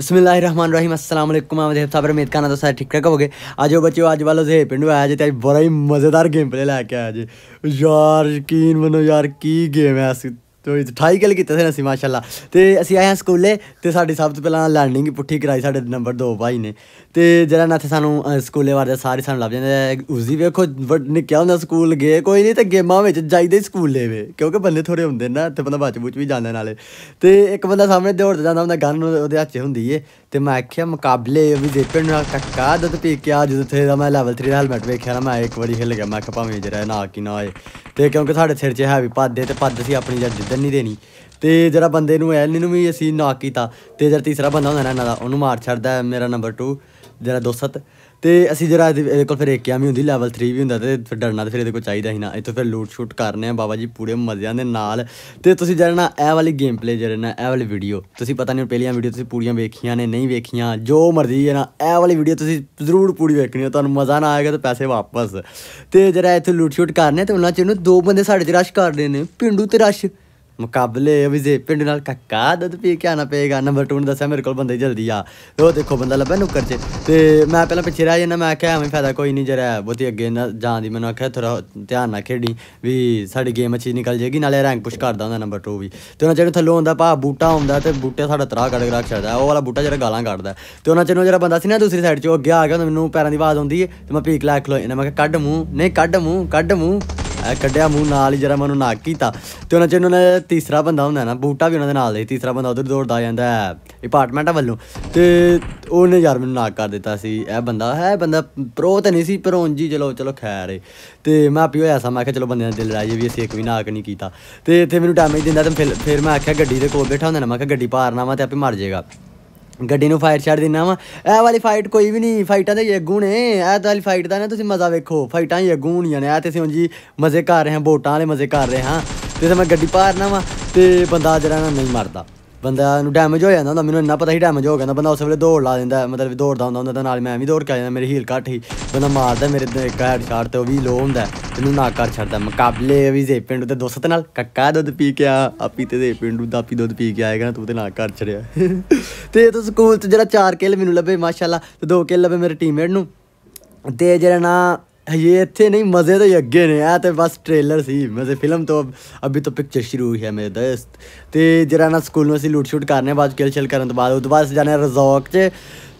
रही असल साहब उम्मीद खाना तो सारे ठीक ठाक हो गए आज वो बच्चे आज वालों से पिंडू आया जी तो बड़ा ही मज़ेदार गेम प्ले लैके आया जी यार यकीन मनो यार की गेम है ਤੇ ਠਾਈ ਗੱਲ ਕੀਤਾ ਸੀ ਨਾ ਸੀ ਮਾਸ਼ਾਅੱਲਾ ਤੇ ਅਸੀਂ ਆਏ ਹਾਂ ਸਕੂਲੇ ਤੇ ਸਾਡੀ ਸਭ ਤੋਂ ਪਹਿਲਾਂ ਲਰਨਿੰਗ ਪੁੱਠੀ ਕਰਾਈ ਸਾਡੇ ਨੰਬਰ 2 ਭਾਈ ਨੇ ਤੇ ਜਿਹੜਾ ਨਾ ਤੇ ਸਾਨੂੰ ਸਕੂਲੇ ਵਾਰ ਦਾ ਸਾਰੇ ਸਾਨੂੰ ਲੱਭ ਜਾਂਦੇ ਉਸ ਦੀ ਵੇਖੋ ਕਿਹਾ ਹੁੰਦਾ ਸਕੂਲ ਗਏ ਕੋਈ ਨਹੀਂ ਤੇ ਗੇਮਾਂ ਵਿੱਚ ਜਾਈਦੇ ਸਕੂਲੇ ਵੇ ਕਿਉਂਕਿ ਬੰਦੇ ਥੋੜੇ ਹੁੰਦੇ ਨਾ ਤੇ ਬੰਦਾ ਬੱਚ ਬੁੱਚ ਵੀ ਜਾਂਦੇ ਨਾਲੇ ਤੇ ਇੱਕ ਬੰਦਾ ਸਾਹਮਣੇ ਦੌੜਦਾ ਜਾਂਦਾ ਹੁੰਦਾ ਗਨ ਉਹਦੇ ਹੱਥੇ ਹੁੰਦੀ ਏ ਤੇ ਮੈਂ ਆਖਿਆ ਮੁਕਾਬਲੇ ਵੀ ਦੇਖਣ ਨਾਲ ਟੱਕਾ ਦਤ ਪੀ ਕੇ ਆ ਜਦੋਂ ਤੇ ਮੈਂ ਲੈਵਲ 3 ਦਾ ਹੈਲਮਟ ਵੇਖਿਆ ਨਾ ਮੈਂ ਇੱਕ ਵਾਰੀ ਹਿੱਲ ਗਿਆ ਮੈਂ ਕਿ ਭਾਵੇਂ ਜਿਹੜਾ ਨਾ ਕੀ ਨਾ ਏ ਤੇ ਕਿਉਂਕਿ ਸਾਡੇ ਸਿਰ 'ਚ ਹੈਵੀ ਪਾਦੇ ਤੇ ਪੱਦ ਸੀ ਆਪਣੀ ਜਦ ਜਿੱਦਨ ਨਹੀਂ ਦੇਣੀ ਤੇ ਜਿਹੜਾ ਬੰਦੇ ਨੂੰ ਐਲ ਨੂੰ ਵੀ ਅਸੀਂ ਨਾ ਕੀਤਾ ਤੇ ਜਿਹੜਾ ਤੀਸਰਾ ਬੰਦਾ ਹੁੰਦਾ ਨਾ ਇਹਨਾਂ ਦਾ ਉਹਨੂੰ ਮਾਰ ਛੱਡਦਾ ਮੇਰਾ ਨੰਬਰ 2 ਜਿਹੜਾ ਦੋਸਤ ਤੇ ਅਸੀਂ ਜਰਾ ਇਹਦੇ ਕੋਲ ਫਿਰ ਇੱਕ ਆਮੀ ਹੁੰਦੀ ਲੈਵਲ 3 ਵੀ ਹੁੰਦਾ ਤੇ ਫਿਰ ਡਰਨਾ ਤੇ ਫਿਰ ਇਹਦੇ ਕੋਲ ਚਾਹੀਦਾ ਹੀ ਨਾ ਇਤੋਂ ਫਿਰ ਲੂਟ ਸ਼ੂਟ ਕਰਨੇ ਆ ਬਾਬਾ ਜੀ ਪੂਰੇ ਮਜ਼ਿਆਂ ਦੇ ਨਾਲ ਤੇ ਤੁਸੀਂ ਜਾਣਨਾ ਇਹ ਵਾਲੀ ਗੇਮ ਪਲੇ ਜਿਹੜਾ ਨਾ ਇਹ ਵਾਲੀ ਵੀਡੀਓ ਤੁਸੀਂ ਪਤਾ ਨਹੀਂ ਪਹਿਲੀਆਂ ਵੀਡੀਓ ਤੁਸੀਂ ਪੂਰੀਆਂ ਵੇਖੀਆਂ ਨੇ ਨਹੀਂ ਵੇਖੀਆਂ ਜੋ ਮਰਜ਼ੀ ਹੈ ਨਾ ਇਹ ਵਾਲੀ ਵੀਡੀਓ ਤੁਸੀਂ ਜ਼ਰੂਰ ਪੂਰੀ ਵੇਖਣੀ ਹੈ ਤੁਹਾਨੂੰ ਮਜ਼ਾ ਨਾ ਆਏਗਾ ਤਾਂ ਪੈਸੇ ਵਾਪਸ ਤੇ ਜਿਹੜਾ ਇੱਥੇ ਲੂਟ ਸ਼ੂਟ ਕਰਨੇ ਤੇ ਉਹਨਾਂ ਚ ਇਹਨੂੰ ਦੋ ਬੰਦੇ ਸਾਡੇ ਤੇ ਰਸ਼ ਕਰਦੇ ਨੇ ਪਿੰਡੂ ਤੇ ਰਸ਼ ਮੁਕਾਬਲੇ ਵੀ ਜੇ ਪਿੰਡ ਨਾਲ ਕੱਕਾ ਦੁੱਧ ਪੀ ਕੇ ਆਣਾ ਪਏਗਾ ਨੰਬਰ 2 ਨੂੰ ਦੱਸਿਆ ਮੇਰੇ ਕੋਲ ਬੰਦੇ ਜਲਦੀ ਆ ਉਹ ਦੇਖੋ ਬੰਦਾ ਲੱਭਾ ਨੁੱਕਰ 'ਚ ਤੇ ਮੈਂ ਪਹਿਲਾਂ ਪਿੱਛੇ ਰਹਿ ਜਾਂਦਾ ਮੈਂ ਕਿਹਾ ਐਵੇਂ ਫਾਇਦਾ ਕੋਈ ਨਹੀਂ ਜਰਾ ਬਹੁਤੀ ਅੱਗੇ ਨਾ ਜਾਣ ਦੀ ਮੈਨੂੰ ਆਖਿਆ ਥੋੜਾ ਧਿਆਨ ਨਾਲ ਖੇਡੀ ਵੀ ਸਾਡੀ ਗੇਮ ਅੱਛੀ ਨਿਕਲ ਜੇਗੀ ਨਾਲੇ ਰੈਂਕ ਪੁਸ਼ ਕਰਦਾ ਹੁੰਦਾ ਨੰਬਰ 2 ਵੀ ਤੇ ਉਹਨਾਂ ਜਿਹੜੇ ਥੱਲੋਂ ਹੁੰਦਾ ਭਾ ਬੂਟਾ ਹੁੰਦਾ ਤੇ ਬੂਟੇ ਸਾਡਾ ਤਰਾ ਕੱਢ ਕੇ ਰੱਖ ਛੱਡਦਾ ਉਹ ਵਾਲਾ ਬੂਟਾ ਜਿਹੜਾ ਗਾਲਾਂ ਕੱਢਦਾ ਤੇ ਉਹਨਾਂ ਚੋਂ ਜਿਹੜਾ ਬੰਦਾ ਸੀ ਨਾ ਦੂਸਰੀ ਸਾਈਡ 'ਚ ਉਹ ਅੱਗੇ ਆ ਗਿਆ ਮੈਨੂੰ ਪੈਰਾਂ ਦੀ ਆਵਾਜ਼ ਆਉਂਦੀ ਹੈ ਤੇ ਮੈਂ ਪੀਕ ਲੈ ਖਲੋ ਇਹਨਾਂ ਮੈਂ ਕਿਹਾ ਕੱਢ ਮੂੰਹ ਨਹੀਂ ਕੱਢ ਮੂੰਹ ਕੱਢ ਮੂੰਹ ਕੱਢਿਆ ਮੂੰਹ ਨਾਲ ਹੀ ਜਰਾ ਮੈਨੂੰ ਨਾਕ ਕੀਤਾ ਤੇ ਉਹਨਾਂ ਚ ਇਹਨਾਂ ਦਾ ਤੀਸਰਾ ਬੰਦਾ ਹੁੰਦਾ ਨਾ ਬੂਟਾ ਵੀ ਉਹਨਾਂ ਦੇ ਨਾਲ ਦੇ ਤੀਸਰਾ ਬੰਦਾ ਉਧਰ ਦੌੜਦਾ ਜਾਂਦਾ ਹੈ ਅਪਾਰਟਮੈਂਟਾਂ ਵੱਲੋਂ ਤੇ ਉਹਨੇ ਯਾਰ ਮੈਨੂੰ ਨਾਕ ਕਰ ਦਿੱਤਾ ਸੀ ਇਹ ਬੰਦਾ ਹੈ ਬੰਦਾ ਪ੍ਰੋ ਤਾਂ ਨਹੀਂ ਸੀ ਪਰ ਜੀ ਚਲੋ ਚਲੋ ਖੈਰ ਏ ਤੇ ਮੈਂ ਆਪੀ ਹੋਇਆ ਸਾਂ ਮੈਂ ਕਿਹਾ ਚਲੋ ਬੰਦੇ ਦਾ ਦਿਲ ਲਾਈਏ ਵੀ ਅਸੀਂ ਇੱਕ ਵੀ ਨਾਕ ਨਹੀਂ ਕੀਤਾ ਤੇ ਇੱਥੇ ਮੈਨੂੰ ਡੈਮੇਜ ਦਿੰਦਾ ਤੇ ਫਿਰ ਮੈਂ ਆਖਿਆ ਗੱਡੀ ਦੇ ਕੋਲ ਬੈਠਾ ਹੁੰਦਾ ਨਾ ਮੈਂ ਕਿਹਾ ਗੱਡੀ ਪਾਰਨਾ ਵਾ ਤੇ ਆਪੇ ਮਰ ਜਾਏਗਾ ਗੱਡੀ ਨੂੰ ਫਾਇਰ ਛੱਡ ਦਿੰਨਾ ਵਾ ਇਹ ਵਾਲੀ ਫਾਈਟ ਕੋਈ ਵੀ ਨਹੀਂ ਫਾਈਟਾਂ ਦੇ ਯੱਗੂ ਨੇ ਇਹ ਵਾਲੀ ਫਾਈਟ ਦਾ ਨਾ ਤੁਸੀਂ ਮਜ਼ਾ ਵੇਖੋ ਫਾਈਟਾਂ ਯੱਗੂ ਹੋਣੀਆਂ ਨੇ ਆ ਤੇ ਸਿਉਂ ਜੀ ਮਜ਼ੇ ਕਰ ਰਹੇ ਹਾਂ ਬੋਟਾਂ ਵਾਲੇ ਮਜ਼ੇ ਕਰ ਰਹੇ ਹਾਂ ਤੇ ਮੈਂ ਗੱਡੀ ਪਾਰਨਾ ਵਾ ਤੇ ਬੰਦਾ ਜਿਹੜਾ ਨਾ ਨਹੀਂ ਮਰਦਾ ਬੰਦਾ ਨੂੰ ਡੈਮੇਜ ਹੋ ਜਾਂਦਾ ਹੁੰਦਾ ਮੈਨੂੰ ਇੰਨਾ ਪਤਾ ਹੀ ਡੈਮੇਜ ਹੋ ਗਿਆ ਨਾ ਬੰਦਾ ਉਸ ਵੇਲੇ ਦੌੜ ਲਾ ਦਿੰਦਾ ਮਤਲਬ ਦੌੜਦਾ ਹੁੰਦਾ ਹੁੰਦਾ ਨਾਲ ਮੈਂ ਵੀ ਦੌੜ ਕੇ ਆ ਜਾਂਦਾ ਮੇਰੀ ਹੀਲ ਘੱਟ ਹੀ ਬੰਦਾ ਮਾਰਦਾ ਮੇਰੇ ਤੇ ਇੱਕ ਹੈਡ ਸ਼ਾਟ ਤੇ ਉਹ ਵੀ ਲੋ ਹੁੰਦਾ ਤੈਨੂੰ ਨਾ ਕਰ ਛੱਡਦਾ ਮੁਕਾਬਲੇ ਵੀ ਜੇ ਪਿੰਡ ਤੇ ਦੋਸਤ ਨਾਲ ਕੱਕਾ ਦੁੱਧ ਪੀ ਕੇ ਆ ਆਪੀ ਤੇ ਦੇ ਪਿੰਡੂ ਦਾ ਪੀ ਦੁੱਧ ਪੀ ਕੇ ਆਏਗਾ ਤੂੰ ਤੇ ਨਾ ਕਰ ਛੜਿਆ ਤੇ ਇਹ ਸਕੂਲ ਤੇ ਜਿਹੜਾ 4 ਕਿਲ ਮੈਨੂੰ ਲੱਭੇ ਮਾਸ਼ਾਅੱਲਾ ਤੇ 2 ਕਿਲ ਲੱਭੇ ਮੇਰੇ ਟੀਮਮੇਟ ਨੂੰ ਤੇ ਜਿਹੜਾ ਨਾ ਇਹ ਇੱਥੇ ਨਹੀਂ ਮਜ਼ੇ ਤਾਂ ਅੱਗੇ ਨੇ ਆ ਤੇ ਬਸ ਟ੍ਰੇਲਰ ਸੀ सी ਫਿਲਮ ਤੋਂ तो अब ਪਿਕਚਰ ਸ਼ੁਰੂ ਹੋਈ ਹੈ हुई है मेरे दोस्त ते जरा ना स्कूल ਲੂਟ ਸ਼ੂਟ ਕਰਨੇ ਬਾਅਦ ਕਿਲ बाद ਕਰਨ ਤੋਂ ਬਾਅਦ तो बाद उस बाद जाने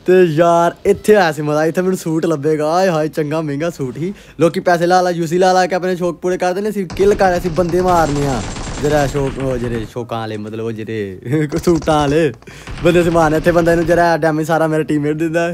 ਤੇ ਯਾਰ ਇੱਥੇ ਆਇਆ ਸੀ ਮਜ਼ਾ ਇੱਥੇ ਮੈਨੂੰ ਸੂਟ ਲੱਭੇਗਾ ਆਏ ਹਾਏ ਚੰਗਾ ਮਹਿੰਗਾ ਸੂਟ ਹੀ ਲੋਕੀ ਪੈਸੇ ਲਾ ਲਾ ਯੂਸੀ ਲਾ ਲਾ ਕੇ ਆਪਣੇ ਸ਼ੌਕ ਪੂਰੇ ਕਰਦੇ ਨੇ ਸੀ ਕਿਲ ਕਰ ਰਿਆ ਸੀ ਬੰਦੇ ਮਾਰਨੇ ਆ ਜਿਹੜਾ ਸ਼ੌਕ ਉਹ ਜਿਹੜੇ ਸ਼ੌਕਾਂ ਵਾਲੇ ਮਤਲਬ ਉਹ ਜਿਹੜੇ ਸੂਟਾਂ ਵਾਲੇ ਬੰਦੇ ਸਮਾਨ ਇੱਥੇ ਬੰਦਾ ਇਹਨੂੰ ਜਿਹੜਾ ਡੈਮੇਜ ਸਾਰਾ ਮੇਰਾ ਟੀਮਮੇਟ ਦਿੰਦਾ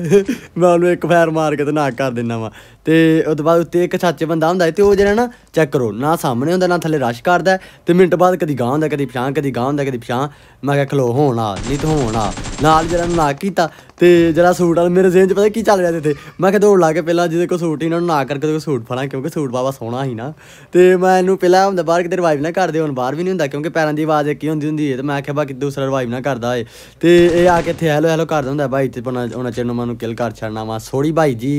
ਮੈਂ ਉਹਨੂੰ ਇੱਕ ਫਾਇਰ ਮਾਰ ਕੇ ਤੇ ਨਾਕ ਕਰ ਦਿੰਦਾ ਵਾ ਤੇ ਉਹ ਤੋਂ ਬਾਅਦ ਉੱਤੇ ਇੱਕ ਸੱਚ ਬੰਦਾ ਹੁੰਦਾ ਤੇ ਉਹ ਜਿਹੜਾ ਨਾ ਚੈੱਕ ਕਰੋ ਨਾ ਸਾਹਮਣੇ ਹੁੰਦਾ ਨਾ ਥੱਲੇ ਰਸ਼ ਕਰਦਾ ਤੇ ਮਿੰਟ ਬਾਅਦ ਕਦੀ ਗਾਂ ਹੁੰਦਾ ਕਦੀ ਪਛਾਂ ਕਦੀ ਗਾਂ ਹੁੰਦਾ ਕਦੀ ਪਛਾਂ ਮੈਂ ਕਿਹਾ ਖਲੋ ਹੋਣਾ ਨਹੀਂ ਤਾਂ ਹੋਣਾ ਨਾਲ ਜਿਹੜਾ ਨਾ ਕੀਤਾ ਤੇ ਜਿਹੜਾ ਸੂਟ ਵਾਲ ਮੇਰੇ ਜ਼ਿਹਨ 'ਚ ਪਤਾ ਕੀ ਚੱਲ ਰਿਹਾ ਤੇ ਮੈਂ ਕਿਹਾ ਦੌੜ ਲਾ ਕੇ ਪਹਿਲਾਂ ਜਿਹਦੇ ਕੋ ਸੂਟ ਇਹਨਾਂ ਨੂੰ ਨਾ ਕਰਕੇ ਕੋ ਸੂਟ ਫੜਾਂ ਕਿਉਂਕਿ ਸੂਟ ਬਾਬਾ ਸੋਹਣਾ ਹੀ ਨਾ ਤੇ ਮੈਂ ਇਹਨੂੰ ਪਹਿਲਾਂ ਹੁੰਦਾ ਬਾਹਰ ਕਿਤੇ ਰਿਵਾਈਵ ਨਾ ਕਰਦੇ ਹੁਣ ਬਾਹਰ ਵੀ ਨਹੀਂ ਹੁੰਦਾ ਕਿਉਂਕਿ ਪੈਰਾਂ ਦੀ ਆਵਾਜ਼ ਇੱਕ ਹੁੰਦੀ ਹੁੰਦੀ ਹੈ ਤੇ ਮੈਂ ਆਖਿਆ ਬਾਕੀ ਦੂਸਰਾ ਰਿਵਾਈਵ ਨਾ ਕਰਦਾ ਏ ਤੇ ਇਹ ਆ ਕੇ ਇੱਥੇ ਹੈਲੋ ਹੈਲੋ ਕਰਦਾ ਹੁੰਦਾ ਭਾਈ ਤੇ ਉਹਨਾਂ ਚਿਰ ਨੂੰ ਮੈਨੂੰ ਕਿਲ ਕਰ ਛੜਨਾ ਵਾ ਸੋੜੀ ਭਾਈ ਜੀ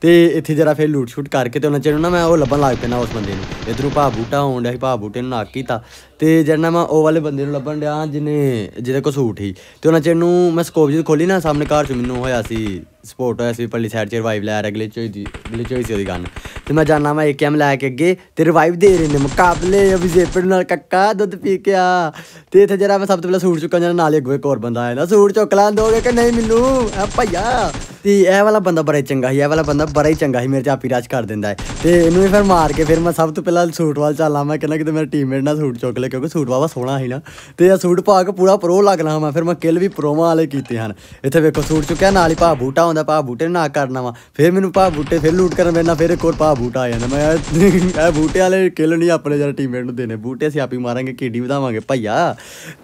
ਤੇ ਇੱਥੇ ਜਰਾ ਫੇਰ ਲੂਟ ਛੂਟ ਕਰਕੇ ਤੇ ਉਹਨਾਂ ਚਿਰ ਨਾ ਮੈਂ ਉਹ ਲੱਭਣ ਲੱਗ ਪਿਆ ਉਸ ਬੰਦੇ ਨੂੰ ਇਧਰੋਂ ਭਾ ਬੂਟਾ ਹੋਣ ਡਿਆ ਸੀ ਭਾ ਬੂਟੇ ਨੂੰ ਨਾਕ ਕੀਤਾ ਤੇ ਜਿਹੜਾ ਮੈਂ ਉਹ ਵਾਲੇ ਬੰਦੇ ਨੂੰ ਲੱਭਣ ਡਿਆ ਜਿਹਨੇ ਜਿਹਦੇ ਕੋ ਸੂਟ ਹੀ ਤੇ ਉਹਨਾਂ ਚਿਰ ਨੂੰ ਮੈਂ ਸਕੋਪ ਜੀ ਖੋਲੀ ਨਾ ਸਾਹਮਣੇ ਘਰ ਚ ਮੈਨੂੰ ਹੋਇਆ ਸੀ ਸਪੋਰਟ ਹੋਇਆ ਸੀ ਪੱਲੀ ਸਾਈਡ ਚ ਰਿਵਾਈਵ ਲੈ ਰਿਹਾ ਗਲਿਚ ਹੋਈ ਦੀ ਗਲਿਚ ਹੋਈ ਸੀ ਉਹਦੀ ਗੱਲ ਤੇ ਮੈਂ ਜਾਣਾ ਮੈਂ ਏਕਮ ਲੈ ਕੇ ਅੱਗੇ ਤੇ ਰਿਵਾਈਵ ਦੇ ਰਹੇ ਨੇ ਮੁਕਾਬਲੇ ਅਭੀ ਜੇਪੜ ਨਾਲ ਕੱਕਾ ਦੁੱਧ ਪੀ ਕੇ ਆ ਤੇ ਇੱਥੇ ਜਰਾ ਮੈਂ ਸਭ ਤੋਂ ਪਹਿਲਾਂ ਸੂਟ ਚੁੱਕਾਂ ਜਣਾ ਨਾਲੇ ਅੱਗੇ ਇੱਕ ਹੋਰ ਬੰਦਾ ਆਇਆ ਨਾ ਸੂਟ ਚੁੱਕ ਲਾਂ ਦੋਗੇ ਕਿ ਨਹੀਂ ਮੈਨੂੰ ਆ ਭਈਆ ਤੇ ਇਹ ਵਾਲਾ ਬੰਦਾ ਬੜਾ ਚੰਗਾ ਸੀ ਇਹ ਵਾਲਾ ਬੰਦਾ ਹੈ ਬੜਾ ਹੀ ਚੰਗਾ ਸੀ ਮੇਰੇ ਚਾਪੀ ਆਪੀ ਰਾਜ ਕਰ ਦਿੰਦਾ ਹੈ ਤੇ ਇਹਨੂੰ ਵੀ ਫਿਰ ਮਾਰ ਕੇ ਫਿਰ ਮੈਂ ਸਭ ਤੋਂ ਪਹਿਲਾਂ ਸੂਟ ਵਾਲ ਚਾਲਾ ਮੈਂ ਕਹਿੰਦਾ ਕਿ ਮੇਰਾ ਟੀਮਮੇਟ ਨਾਲ ਸੂਟ ਚੁੱਕ ਲੈ ਕਿਉਂਕਿ ਸੂਟ ਵਾਵਾ ਸੋਹਣਾ ਸੀ ਨਾ ਤੇ ਇਹ ਸੂਟ ਪਾ ਕੇ ਪੂਰਾ ਪ੍ਰੋ ਲੱਗ ਲੱਗਣਾ ਮੈਂ ਫਿਰ ਮੈਂ ਕਿਲ ਵੀ ਪ੍ਰੋਵਾਂ ਵਾਲੇ ਕੀਤੇ ਹਨ ਇੱਥੇ ਵੇਖੋ ਸੂਟ ਚੁੱਕਿਆ ਨਾਲ ਹੀ ਪਾ ਬੂਟਾ ਹੁੰਦਾ ਪਾ ਬੂਟੇ ਨਾ ਕਰਨਾ ਵਾ ਫਿਰ ਮੈਨੂੰ ਪਾ ਬੂਟੇ ਫਿਰ ਲੂਟ ਕਰਨ ਮੇਰੇ ਨਾਲ ਫਿਰ ਇੱਕ ਹੋਰ ਪਾ ਬੂਟਾ ਆ ਜਾਂਦਾ ਮੈਂ ਇਹ ਬੂਟੇ ਵਾਲੇ ਕਿਲ ਨਹੀਂ ਆਪਣੇ ਜਰਾ ਟੀਮਮੇਟ ਨੂੰ ਦੇਣੇ ਬੂਟੇ ਅਸੀਂ ਆਪੀ ਮਾਰਾਂਗੇ ਕਿੱਡੀ ਵਧਾਵਾਂਗੇ ਭਈਆ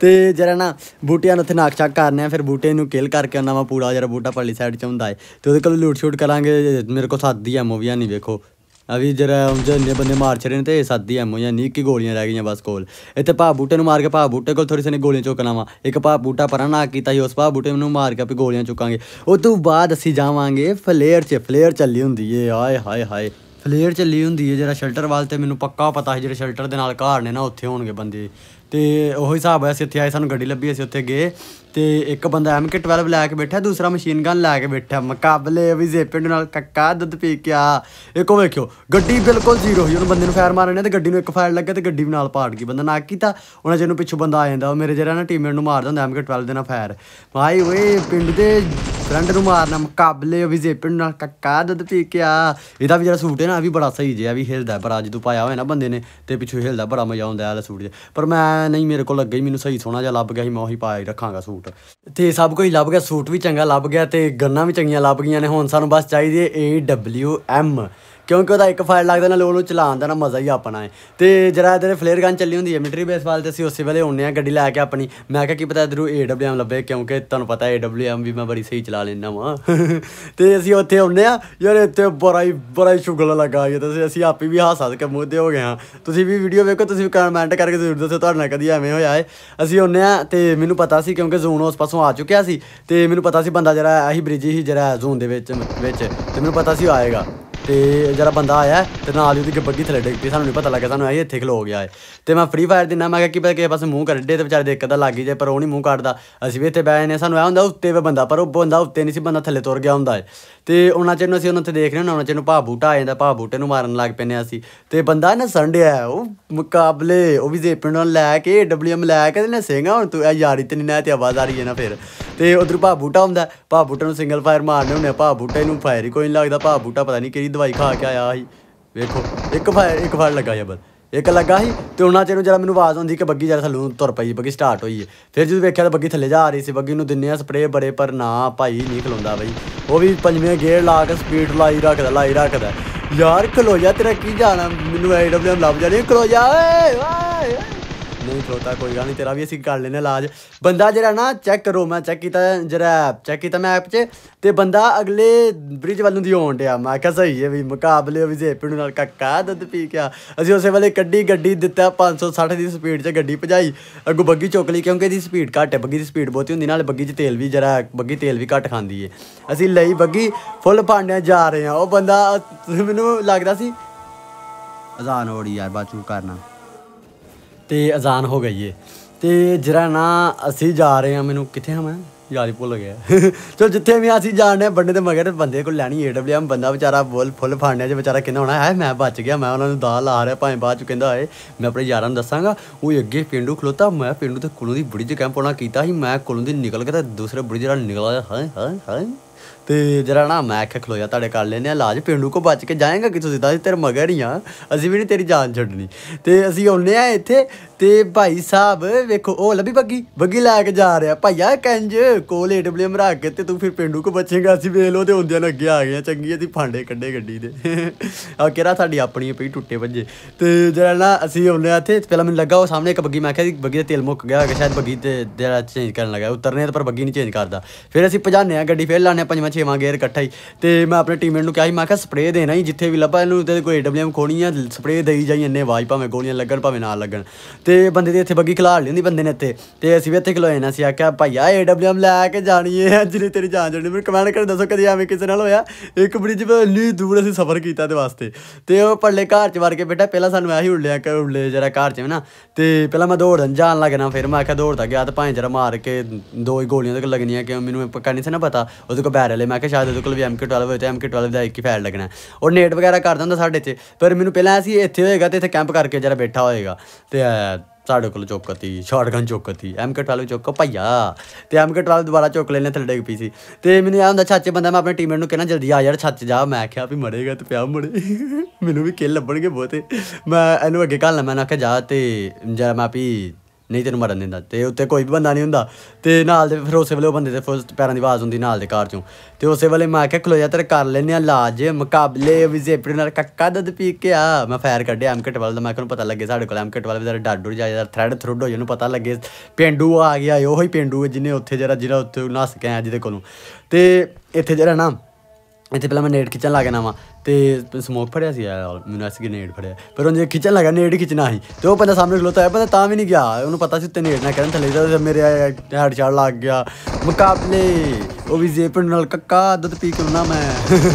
ਤੇ ਜਰਾ ਨਾ ਬੂਟਿਆਂ ਨੂੰ ਉੱਥੇ ਨਾਕ ਚੱਕ ਕਰਨੇ ਆ ਫਿਰ ਬੂਟੇ ਨੂੰ ਕਿਲ ਕਰਕੇ ਉਹਨਾਂ ਵਾ ਪੂਰਾ ਜਿਹੜਾ ਬੂਟਾ ਪਰਲੀ ਸਾਈਡ ਚ ਹੁੰਦਾ ਏ ਤੇ ਉਹਦੇ ਕੋਲ ਲੂਟ ਸ਼ੂਟ ਕਰਾਂਗੇ ਮੇਰੇ ਕੋ ਸਾਦੀ ਐਮਓ ਵੀ ਨਹੀਂ ਵੇਖੋ ਅਵੀ ਜਰਾ ਉਹ ਜਿਹੜਾ ਜਿਹੜੇ ਬੰਦੇ ਮਾਰ ਛੜੇ ਨੇ ਤੇ ਸਾਦੀ ਐਮਓ ਜਾਂ ਨੀ ਕੀ ਗੋਲੀਆਂ ਰਹਿ ਗਈਆਂ ਬਸ ਕੋਲ ਇੱਥੇ ਭਾ ਬੂਟੇ ਨੂੰ ਮਾਰ ਕੇ ਭਾ ਬੂਟੇ ਕੋਲ ਥੋੜੀ ਸਨੀ ਗੋਲੀਆਂ ਚੁੱਕਣਾ ਵਾ ਇੱਕ ਭਾ ਬੂਟਾ ਪਰਾਂ ਨਾ ਕੀਤਾ ਸੀ ਉਸ ਭਾ ਬੂਟੇ ਨੂੰ ਮਾਰ ਕੇ ਵੀ ਗੋਲੀਆਂ ਚੁੱਕਾਂਗੇ ਉਹ ਤੋਂ ਬਾਅਦ ਅਸੀਂ ਜਾਵਾਂਗੇ ਫਲੇਅਰ 'ਚ ਫਲੇਅਰ ਚੱਲੀ ਹੁੰਦੀ ਏ ਆਏ ਹਾਏ ਹਾਏ ਫਲੇਅਰ ਚੱਲੀ ਹੁੰਦੀ ਏ ਜਿਹੜਾ ਸ਼ੈਲਟਰ ਵਾਲ ਤੇ ਮੈਨੂੰ ਪੱਕਾ ਪਤਾ ਸੀ ਜਿਹੜੇ ਸ਼ੈਲਟਰ ਦੇ ਨਾਲ ਘਾਰ ਨੇ ਨਾ ਉੱਥੇ ਹੋਣਗੇ ਬੰਦੇ ਤੇ ਉਹੀ ਹਿਸਾਬ ਹੈ ਅਸੀਂ ਇੱਥੇ ਆਏ ਸਾਨੂੰ ਗੱਡੀ ਲੱਭੀ ਅਸੀਂ ਉੱਥੇ ਗਏ ਤੇ ਇੱਕ ਬੰਦਾ ਐਮ ਕੇ 12 ਲੈ ਕੇ ਬੈਠਾ ਦੂਸਰਾ ਮਸ਼ੀਨ ਗਨ ਲੈ ਕੇ ਬੈਠਾ ਮੁਕਾਬਲੇ ਵੀ ਜ਼ੇਪਿੰਡ ਨਾਲ ਕੱਕਾ ਦੁੱਧ ਪੀ ਕੇ ਆ ਇੱਕੋ ਵੇਖਿਓ ਗੱਡੀ ਬਿਲਕੁਲ ਜ਼ੀਰੋ ਹੀ ਉਹਨੂੰ ਬੰਦੇ ਨੂੰ ਫਾਇਰ ਮਾਰਨੇ ਤੇ ਗੱਡੀ ਨੂੰ ਇੱਕ ਫਾਇਰ ਲੱਗਾ ਤੇ ਗੱਡੀ ਵੀ ਨਾਲ ਪਾੜ ਗਈ ਬੰਦਾ ਨਾ ਕੀਤਾ ਉਹਨਾਂ ਜਿਹਨੂੰ ਪਿੱਛੋਂ ਬੰਦਾ ਆ ਜਾਂਦਾ ਉਹ ਮੇਰੇ ਜਿਹੜਾ ਨਾ ਟੀਮਮੇਟ ਨੂੰ ਮਾਰਦਾ ਹੁੰਦਾ ਐਮ ਕੇ 12 ਦੇ ਨਾਲ ਫਾਇਰ ਭਾਈ ਓਏ ਪਿੰਡ ਦੇ ਫਰੰਟ ਨੂੰ ਮਾਰਨਾ ਮੁਕਾਬਲੇ ਵੀ ਜ਼ੇਪਿੰਡ ਨਾਲ ਕੱਕਾ ਦੁੱਧ ਪੀ ਕੇ ਆ ਇਹਦਾ ਵੀ ਜਿਹੜਾ ਸੂਟ ਹੈ ਨਾ ਵੀ ਬੜਾ ਸਹੀ ਜਿਹਾ ਵੀ ਹਿਲਦਾ ਪਰ ਅੱਜ ਤੂੰ ਪਾਇਆ ਹੋਇਆ ਨਾ ਬੰਦੇ ਨੇ ਤੇ ਪਿੱਛੋਂ ਹਿਲਦਾ ਬੜਾ ਮਜ਼ਾ ਆਉਂਦਾ ਆ ਸੂਟ ਪਰ ਮੈਂ ਨਹੀਂ ਮੇਰੇ ਕੋਲ ਲੱਗਾ ਮੈਨੂੰ ਸਹੀ ਸੋਹਣਾ ਜਿਹਾ ਲੱਭ ਗਿਆ ਸੀ ਮੈਂ ਉਹੀ ਪਾਇਆ ਹੀ ਰੱਖਾਂਗਾ ਸੂਟ ਸੂਟ ਤੇ ਸਭ ਕੁਝ ਲੱਭ ਗਿਆ ਸੂਟ ਵੀ ਚੰਗਾ ਲੱਭ ਗਿਆ ਤੇ ਗੰਨਾਂ ਵੀ ਚੰਗੀਆਂ ਲੱਭ ਗਈਆਂ ਨੇ ਹੁਣ ਸਾਨੂੰ ਬਸ ਚਾਹੀਦੀ ਏ AWM ਕਿਉਂਕਿ ਉਹਦਾ ਇੱਕ ਫਾਇਰ ਲੱਗਦਾ ਨਾਲ ਉਹਨੂੰ ਚਲਾਉਣ ਦਾ ਨਾ ਮਜ਼ਾ ਹੀ ਆਪਣਾ ਹੈ ਤੇ ਜਿਹੜਾ ਇਧਰ ਫਲੇਅਰ ਗਨ ਚੱਲੀ ਹੁੰਦੀ ਹੈ ਮਿਲਟਰੀ ਬੇਸ ਵਾਲੇ ਤੇ ਅਸੀਂ ਉਸੇ ਵੇਲੇ ਹੁੰਨੇ ਆ ਗੱਡੀ ਲੈ ਕੇ ਆਪਣੀ ਮੈਂ ਕਿਹਾ ਕੀ ਪਤਾ ਇਧਰੋਂ AWM ਲੱਭੇ ਕਿਉਂਕਿ ਤੁਹਾਨੂੰ ਪਤਾ AWM ਵੀ ਮੈਂ ਬੜੀ ਸਹੀ ਚਲਾ ਲੈਂਦਾ ਵਾਂ ਤੇ ਅਸੀਂ ਉੱਥੇ ਹੁੰਨੇ ਆ ਯਾਰ ਇੱਥੇ ਬੜਾ ਹੀ ਬੜਾ ਹੀ ਸ਼ੁਗਲ ਲੱਗਾ ਇਹ ਤੇ ਅਸੀਂ ਆਪੇ ਵੀ ਹਾਸਾ ਕੇ ਮੂਦੇ ਹੋ ਗਏ ਹਾਂ ਤੁਸੀਂ ਵੀ ਵੀਡੀਓ ਵੇਖੋ ਤੁਸੀਂ ਕਮੈਂਟ ਕਰਕੇ ਜ਼ਰੂਰ ਦੱਸੋ ਤੁਹਾਡੇ ਨਾਲ ਕਦੀ ਐਵੇਂ ਹੋਇਆ ਹੈ ਅਸੀਂ ਹੁੰਨੇ ਆ ਤੇ ਮੈਨੂੰ ਪਤਾ ਸੀ ਕਿਉਂਕਿ ਜ਼ੋਨ ਉਸ ਪਾਸੋਂ ਆ ਚੁੱਕਿਆ ਸੀ ਤੇ ਮੈਨੂੰ ਪਤਾ ਸੀ ਬੰਦਾ ਜਿਹੜਾ ਆਹੀ ਬ੍ਰਿਜ ਹੀ ਜਿਹੜਾ ਜ਼ੋਨ ਦੇ ਵਿੱਚ ਵਿੱਚ ਤੇ ਮੈਨੂੰ ਪਤਾ ਸੀ ਆਏਗਾ ਤੇ ਜਿਹੜਾ ਬੰਦਾ ਆਇਆ ਤੇ ਨਾਲ ਹੀ ਉਹਦੀ ਗੱਬਗੀ ਥੱਲੇ ਡਿੱਗ ਪਈ ਸਾਨੂੰ ਨਹੀਂ ਪਤਾ ਲੱਗਾ ਸਾਨੂੰ ਆਈ ਇੱਥੇ ਖਲੋ ਗਿਆ ਹੈ ਤੇ ਮੈਂ ਫ੍ਰੀ ਫਾਇਰ ਦਿਨਾ ਮੈਂ ਕਿਹਾ ਕਿ ਪਤਾ ਕਿਸੇ ਬਸ ਮੂੰਹ ਕੱਢੇ ਤੇ ਵਿਚਾਰੇ ਦੇ ਇੱਕਦਾ ਲੱਗ ਜੇ ਪਰ ਉਹ ਨਹੀਂ ਮੂੰਹ ਕੱਢਦਾ ਅਸੀਂ ਵੀ ਇੱਥੇ ਬੈਠੇ ਨੇ ਸਾਨੂੰ ਆ ਹੁੰਦਾ ਉੱਤੇ ਵੇ ਬੰਦਾ ਪਰ ਉਹ ਬੰਦਾ ਉੱਤੇ ਨਹੀਂ ਸੀ ਬੰਦਾ ਥੱਲੇ ਤੁਰ ਗਿਆ ਹੁੰਦਾ ਹੈ ਤੇ ਉਹਨਾਂ ਚਿਰ ਨੂੰ ਅਸੀਂ ਉਹਨਾਂ ਤੇ ਦੇਖ ਰਹੇ ਹਾਂ ਉਹਨਾਂ ਚਿਰ ਨੂੰ ਭਾ ਬੂਟਾ ਆ ਜਾਂਦਾ ਭਾ ਬੂਟੇ ਨੂੰ ਮਾਰਨ ਲੱਗ ਪੈਨੇ ਅਸੀਂ ਤੇ ਬੰਦਾ ਨਾ ਸੰਡਿਆ ਉਹ ਮੁਕਾਬਲੇ ਉਹ ਵੀ ਜ਼ੇਪਿੰਡ ਨਾਲ ਲੈ ਕੇ ਡਬਲਯੂਐਮ ਲੈ ਕੇ ਨਾ ਸਿੰਘਾ ਹੁਣ ਤੂੰ ਇਹ ਯਾਰੀ ਤੇ ਨਹੀਂ ਨਾ ਤੇ ਆਵਾਜ਼ ਆ ਰਹੀ ਹੈ ਨਾ ਫਿਰ ਤੇ ਉਧਰ ਭਾ ਬੂਟਾ ਹੁੰਦਾ ਭਾ ਬੂਟੇ ਨੂੰ ਸਿੰਗਲ ਫਾਇਰ ਮਾਰਨੇ ਹੁੰਦੇ ਭਾ ਬੂਟੇ ਨੂੰ ਫਾਇਰ ਹੀ ਕੋਈ ਨਹੀਂ ਲੱਗਦਾ ਭਾ ਬੂਟਾ ਪਤਾ ਨਹੀਂ ਕਿਹੜੀ ਦਵਾਈ ਖਾ ਕੇ ਆਇਆ ਸੀ ਵੇਖੋ ਇੱਕ ਫਾਇਰ ਇੱਕ ਫੜ ਲੱਗਾ ਜਬਰ ਇੱਕ ਲੱਗਾ ਸੀ ਤੇ ਉਹਨਾਂ ਚਿਰ ਨੂੰ ਜਰਾ ਮੈਨੂੰ ਆਵਾਜ਼ ਆਉਂਦੀ ਕਿ ਬੱਗੀ ਜਰਾ ਨੂੰ ਤੁਰ ਪਈ ਬੱਗੀ ਸਟਾਰਟ ਹੋਈ ਹੈ ਫਿਰ ਜਦੋਂ ਵੇਖਿਆ ਤਾਂ ਬੱਗੀ ਥੱਲੇ ਜਾ ਰਹੀ ਸੀ ਬੱਗੀ ਨੂੰ ਦਿੰਨੇ ਆ ਸਪਰੇ ਬੜੇ ਪਰ ਨਾ ਭਾਈ ਨਹੀਂ ਖਲੋਂਦਾ ਬਈ ਉਹ ਵੀ ਪੰਜਵੇਂ ਗੇਅਰ ਲਾ ਕੇ ਸਪੀਡ ਲਾਈ ਰੱਖਦਾ ਲਾਈ ਰੱਖਦਾ ਯਾਰ ਖਲੋ ਜਾ ਤੇਰਾ ਕੀ ਜਾਣਾ ਮੈਨੂੰ ਐਡਬਲਯੂ ਲੱਭ ਜਾਣੀ ਖਲੋ ਜਾ ਓਏ ਨਹੀਂ ਖਲੋਤਾ ਕੋਈ ਗੱਲ ਨਹੀਂ ਤੇਰਾ ਵੀ ਅਸੀਂ ਕਰ ਲੈਨੇ ਇਲਾਜ ਬੰਦਾ ਜਿਹੜਾ ਨਾ ਚੈੱਕ ਕਰੋ ਮੈਂ ਚੈੱਕ ਕੀਤਾ ਜਿਹੜਾ ਚੈੱਕ ਕੀਤਾ ਮੈਂ ਐਪ 'ਚ ਤੇ ਬੰਦਾ ਅਗਲੇ ਬ੍ਰਿਜ ਵੱਲ ਨੂੰ ਦੀ ਹੋਣ ਡਿਆ ਮੈਂ ਕਿਹਾ ਸਹੀ ਹੈ ਵੀ ਮੁਕਾਬਲੇ ਵੀ ਜੇ ਪਿੰਡ ਨਾਲ ਕੱਕਾ ਦੁੱਧ ਪੀ ਗਿਆ ਅਸੀਂ ਉਸੇ ਵੇਲੇ ਕੱਢੀ ਗੱਡੀ ਦਿੱਤਾ 560 ਦੀ ਸਪੀਡ 'ਚ ਗੱਡੀ ਭਜਾਈ ਅੱਗੋਂ ਬੱਗੀ ਚੁੱਕ ਲਈ ਕਿਉਂਕਿ ਇਹਦੀ ਸਪੀਡ ਘੱਟ ਹੈ ਬੱਗੀ ਦੀ ਸਪੀਡ ਬਹੁਤੀ ਹੁੰਦੀ ਨਾਲ ਬੱਗੀ 'ਚ ਤੇਲ ਵੀ ਜਰਾ ਬੱਗੀ ਤੇਲ ਵੀ ਘੱਟ ਖਾਂਦੀ ਏ ਅਸੀਂ ਲਈ ਬੱਗੀ ਫੁੱਲ ਭਾਂਡਿਆਂ ਜਾ ਰਹੇ ਆ ਉਹ ਬੰਦਾ ਮੈਨੂੰ ਲੱਗਦਾ ਸੀ ਅਜ਼ਾਨ ਹੋ ਰਹੀ ਯਾਰ ਬਾਚੂ ਕਰਨਾ ਤੇ ਅਜ਼ਾਨ ਹੋ ਗਈ ਏ ਤੇ ਜਿਹੜਾ ਨਾ ਅਸੀਂ ਜਾ ਰਹੇ ਆ ਮੈਨੂੰ ਕਿੱਥੇ ਹਾਂ ਮੈਂ ਯਾਰ ਹੀ ਭੁੱਲ ਗਿਆ ਚਲ ਜਿੱਥੇ ਵੀ ਅਸੀਂ ਜਾਣਦੇ ਬੰਦੇ ਤੇ ਮਗਰ ਬੰਦੇ ਕੋਲ ਲੈਣੀ ਏਡਬਲਯੂਐਮ ਬੰਦਾ ਵਿਚਾਰਾ ਬੋਲ ਫੁੱਲ ਫਾੜਨੇ ਚ ਵਿਚਾਰਾ ਕਿੰਨਾ ਹੋਣਾ ਹੈ ਮੈਂ ਬਚ ਗਿਆ ਮੈਂ ਉਹਨਾਂ ਨੂੰ ਦਾਲ ਲਾ ਰਿਹਾ ਭਾਵੇਂ ਬਾਅਦ ਚ ਕਹਿੰਦਾ ਹੈ ਮੈਂ ਆਪਣੇ ਯਾਰਾਂ ਨੂੰ ਦੱਸਾਂਗਾ ਉਹ ਅੱਗੇ ਪਿੰਡੂ ਖਲੋਤਾ ਮੈਂ ਪਿੰਡੂ ਤੇ ਕੁਲੂ ਦੀ ਬੁੜੀ ਚ ਕੈਂਪ ਹੋਣਾ ਕੀਤਾ ਸੀ ਮੈਂ ਕੁਲੂ ਦੀ ਨਿਕਲ ਕੇ ਤੇ ਦੂਸਰੇ ਬੁੜੀ ਨਿਕਲ ਆਇਆ ਹਾਂ ਹਾਂ ਹਾਂ ਤੇ ਜਰਾ ਨਾ ਮੈਂ ਆਖਿਆ ਖਲੋ ਜਾ ਤੁਹਾਡੇ ਕਰ ਲੈਨੇ ਆ ਇਲਾਜ ਪਿੰਡੂ ਕੋ ਬਚ ਕੇ ਜਾਏਗਾ ਕਿਥੋਂ ਸਿੱਧਾ ਤੇਰੇ ਮਗਰ ਹੀ ਆ ਅਸੀਂ ਵੀ ਨਹੀਂ ਤੇਰੀ ਜਾਨ ਛੱਡਣੀ ਤੇ ਅਸੀਂ ਆਉਨੇ ਆ ਇੱਥੇ ਤੇ ਭਾਈ ਸਾਹਿਬ ਵੇਖੋ ਉਹ ਲੱਭੀ ਬੱਗੀ ਬੱਗੀ ਲੈ ਕੇ ਜਾ ਰਿਹਾ ਭਾਈਆ ਕੰਜ ਕੋਲ ਏਡਬਲਯੂ ਮਰਾ ਕੇ ਤੇ ਤੂੰ ਫਿਰ ਪਿੰਡੂ ਕੋ ਬਚੇਗਾ ਅਸੀਂ ਵੇਖ ਲੋ ਤੇ ਹੁੰਦਿਆਂ ਨੂੰ ਅੱਗੇ ਆ ਗਏ ਚੰਗੀ ਅਸੀਂ ਫਾਂਡੇ ਕੱਢੇ ਗੱਡੀ ਦੇ ਆ ਕਿਹੜਾ ਸਾਡੀ ਆਪਣੀ ਪਈ ਟੁੱਟੇ ਵੱਜੇ ਤੇ ਜਿਹੜਾ ਨਾ ਅਸੀਂ ਹੁੰਨੇ ਆ ਇੱਥੇ ਪਹਿਲਾਂ ਮੈਨੂੰ ਲੱਗਾ ਉਹ ਸਾਹਮਣੇ ਇੱਕ ਬੱਗੀ ਮੈਂ ਕਿਹਾ ਬੱਗੀ ਦਾ ਤੇਲ ਮੁੱਕ ਗਿਆ ਹੋਗਾ ਸ਼ਾਇਦ ਬੱਗੀ ਤੇ ਜਿਹੜਾ ਚੇਂਜ ਕਰਨ ਲੱਗਾ ਉਤਰਨੇ ਤੇ ਪਰ ਬੱਗੀ ਨਹੀਂ ਚੇਂਜ ਕਰਦਾ ਫਿਰ ਅਸੀਂ ਭਜਾਨੇ ਆ ਗੱਡੀ ਫੇਰ ਲਾਣੇ ਪੰਜਵਾਂ ਛੇਵਾਂ ਗੇਅਰ ਇਕੱਠਾ ਹੀ ਤੇ ਮੈਂ ਆਪਣੇ ਟੀਮਮੇਟ ਨੂੰ ਕਿਹਾ ਸੀ ਮੈਂ ਕਿਹਾ ਸਪਰੇ ਦੇਣਾ ਜੀ ਜਿੱਥੇ ਵੀ ਲੱਭਾ ਇਹਨੂੰ ਤੇ ਕੋਈ ਏਡਬਲਯੂ ਖੋਣੀ ਆ ਸਪਰੇ ਦੇਈ ਜਾਈ ਇੰਨੇ ਵਾਜ ਭਾਵੇਂ ਗੋਲੀਆਂ ਲੱਗਣ ਭਾਵੇਂ ਨਾ ਲੱਗਣ ਤੇ ਤੇ ਬੰਦੇ ਦੀ ਇੱਥੇ ਬੱਗੀ ਖਿਲਾੜ ਲਈ ਹੁੰਦੀ ਬੰਦੇ ਨੇ ਇੱਥੇ ਤੇ ਅਸੀਂ ਵੀ ਇੱਥੇ ਖਲੋਏ ਨਾ ਸੀ ਆਖਿਆ ਭਾਈਆ ਐਮ ਲੈ ਕੇ ਜਾਣੀਏ ਅੱਜ ਲਈ ਤੇਰੀ ਜਾਨ ਜੜਨੀ ਮੈਨੂੰ ਕਮੈਂਟ ਕਰ ਦੱਸੋ ਕਦੀ ਐਵੇਂ ਕਿਸੇ ਨਾਲ ਹੋਇਆ ਇੱਕ ਬ੍ਰਿਜ ਪਰ ਇੰਨੀ ਦੂਰ ਅਸੀਂ ਸਫ਼ਰ ਕੀਤਾ ਤੇ ਵਾਸਤੇ ਤੇ ਉਹ ਪਰਲੇ ਘਰ ਚ ਵੜ ਕੇ ਬੇਟਾ ਪਹਿਲਾਂ ਸਾਨੂੰ ਆਹੀ ਉੱਲਿਆ ਕਿ ਉੱਲੇ ਜਰਾ ਘਰ ਚ ਨਾ ਤੇ ਪਹਿਲਾਂ ਮੈਂ ਦੌੜਨ ਜਾਣ ਲੱਗਣਾ ਫਿਰ ਮੈਂ ਆਖਿਆ ਦੌੜਦਾ ਗਿਆ ਤੇ ਭਾਂ ਜਰਾ ਮਾਰ ਕੇ ਦੋ ਹੀ ਗੋਲੀਆਂ ਤੱਕ ਲੱਗਣੀਆਂ ਕਿ ਮੈਨੂੰ ਪੱਕਾ ਨਹੀਂ ਸੀ ਨਾ ਪਤਾ ਉਹਦੇ ਕੋਲ ਬੈਰਲ ਹੈ ਮੈਂ ਕਿਹਾ ਸ਼ਾਇਦ ਉਹਦੇ ਕੋਲ ਵੀ MK12 ਹੋਵੇ ਤੇ MK12 ਦਾ ਇੱਕ ਹੀ ਫਾਇਰ ਲੱਗਣਾ ਔਰ ਨੇਟ ਵਗੈਰਾ ਕਰਦਾ ਹੁੰਦਾ ਸਾਡੇ 'ਚ ਪਰ ਮੈਨੂੰ ਪਹਿਲਾਂ ਸੀ ਇੱਥੇ ਹੋਏਗਾ ਤੇ ਇੱਥੇ ਕੈਂਪ ਕਰਕੇ ਜਰਾ ਬੈਠਾ ਹੋਏਗਾ ਤੇ ਕੋਲ चुक ती शार्टगन चुक ती ਐਮ ਕੇ ट्वेल्व ਚੁੱਕ ਭਈਆ ਤੇ ਐਮ ਕੇ 12 ਦੁਬਾਰਾ ਚੁੱਕ ਲੈਣੇ ਥੱਲੇ ਡਿੱਗ ਪਈ ਸੀ ਤੇ ਮੈਨੂੰ ਆ ਹੁੰਦਾ ਛੱਚ ਬੰਦਾ ਮੈਂ ਆਪਣੇ ਟੀਮਮੇਟ ਨੂੰ ਕਹਿਣਾ ਜਲਦੀ ਆ ਯਾਰ ਛੱਚ ਜਾ ਮੈਂ ਕਿਹਾ ਵੀ ਮਰੇਗਾ ਤੇ ਪਿਆ ਮੜੇ ਮੈਨੂੰ ਵੀ ਕਿੱਲ ਲੱਭਣਗੇ ਬਹੁਤੇ ਮੈਂ ਇਹਨੂੰ ਅੱਗੇ ਘੱਲਣਾ ਮੈਂ ਆਖਿਆ ਜਾ ਤੇ ਜਰਾ ਮੈਂ ਵੀ ਨਹੀਂ ਤੈਨੂੰ ਮਰਨ ਦਿੰਦਾ ਤੇ ਉੱਤੇ ਕੋਈ ਵੀ ਬੰਦਾ ਨਹੀਂ ਹੁੰਦਾ ਤੇ ਨਾਲ ਦੇ ਫਿਰ ਉਸੇ ਵੇਲੇ ਉਹ ਬੰਦੇ ਦੇ ਫਿਰ ਪੈਰਾਂ ਦੀ ਆਵਾਜ਼ ਹੁੰਦੀ ਨਾਲ ਦੇ ਕਾਰ ਚੋਂ ਤੇ ਉਸੇ ਵੇਲੇ ਮੈਂ ਆਖਿਆ ਖਲੋ ਜਾ ਤੇਰੇ ਕਰ ਲੈਨੇ ਆ ਲਾਜ ਮੁਕਾਬਲੇ ਵਿਜੇਪਰੀ ਨਾਲ ਕੱਕਾ ਦਦ ਪੀ ਕੇ ਆ ਮੈਂ ਫਾਇਰ ਕੱਢਿਆ ਐਮਕਟ ਵਾਲ ਦਾ ਮੈਂ ਕਿਹਨੂੰ ਪਤਾ ਲੱਗੇ ਸਾਡੇ ਕੋਲ ਐਮਕਟ ਵਾਲ ਵੀ ਜ਼ਰਾ ਡਾਡੂ ਜਾ ਜ਼ਰਾ ਥ੍ਰੈਡ ਥਰੁੱਡ ਹੋ ਜੇ ਨੂੰ ਪਤਾ ਲੱਗੇ ਪਿੰਡੂ ਆ ਗਿਆ ਉਹ ਹੀ ਪਿੰਡੂ ਜਿਹਨੇ ਉੱਥੇ ਜ਼ਰਾ ਜਿਹੜਾ ਉੱਥੇ ਨਸ ਕੇ ਆ ਜਿਹਦੇ ਕੋਲੋਂ ਤੇ ਇੱਥੇ ਜਿਹੜਾ ਨਾ ਇੱਥੇ ਪਹਿਲਾਂ ਮੈਂ ਨੇੜ ਖਿੱਚਣ ਲੱਗ ਗਿਆ ਵਾ ਤੇ ਸਮੋਕ ਫੜਿਆ ਸੀ ਯਾਰ ਮੈਨੂੰ ਐਸ ਕਿ ਨੇੜ ਫੜਿਆ ਪਰ ਉਹਨੇ ਖਿੱਚਣ ਲੱਗਾ ਨੇੜ ਖਿੱਚਣਾ ਸੀ ਤੇ ਉਹ ਬੰਦਾ ਸਾਹਮਣੇ ਖਲੋਤਾ ਹੈ ਪਤਾ ਤਾਂ ਵੀ ਨਹੀਂ ਗਿਆ ਉਹਨੂੰ ਪਤਾ ਸੀ ਉੱਤੇ ਨੇੜ ਨਾ ਕਰਨ ਥੱਲੇ ਜਾ ਮੇਰੇ ਹੈਡ ਛੜ ਲੱਗ ਗਿਆ ਮੁਕਾਬਲੇ ਉਹ ਵੀ ਜੇਪਨ ਨਾਲ ਕੱਕਾ ਦੁੱਧ ਪੀ ਕੇ ਨਾ ਮੈਂ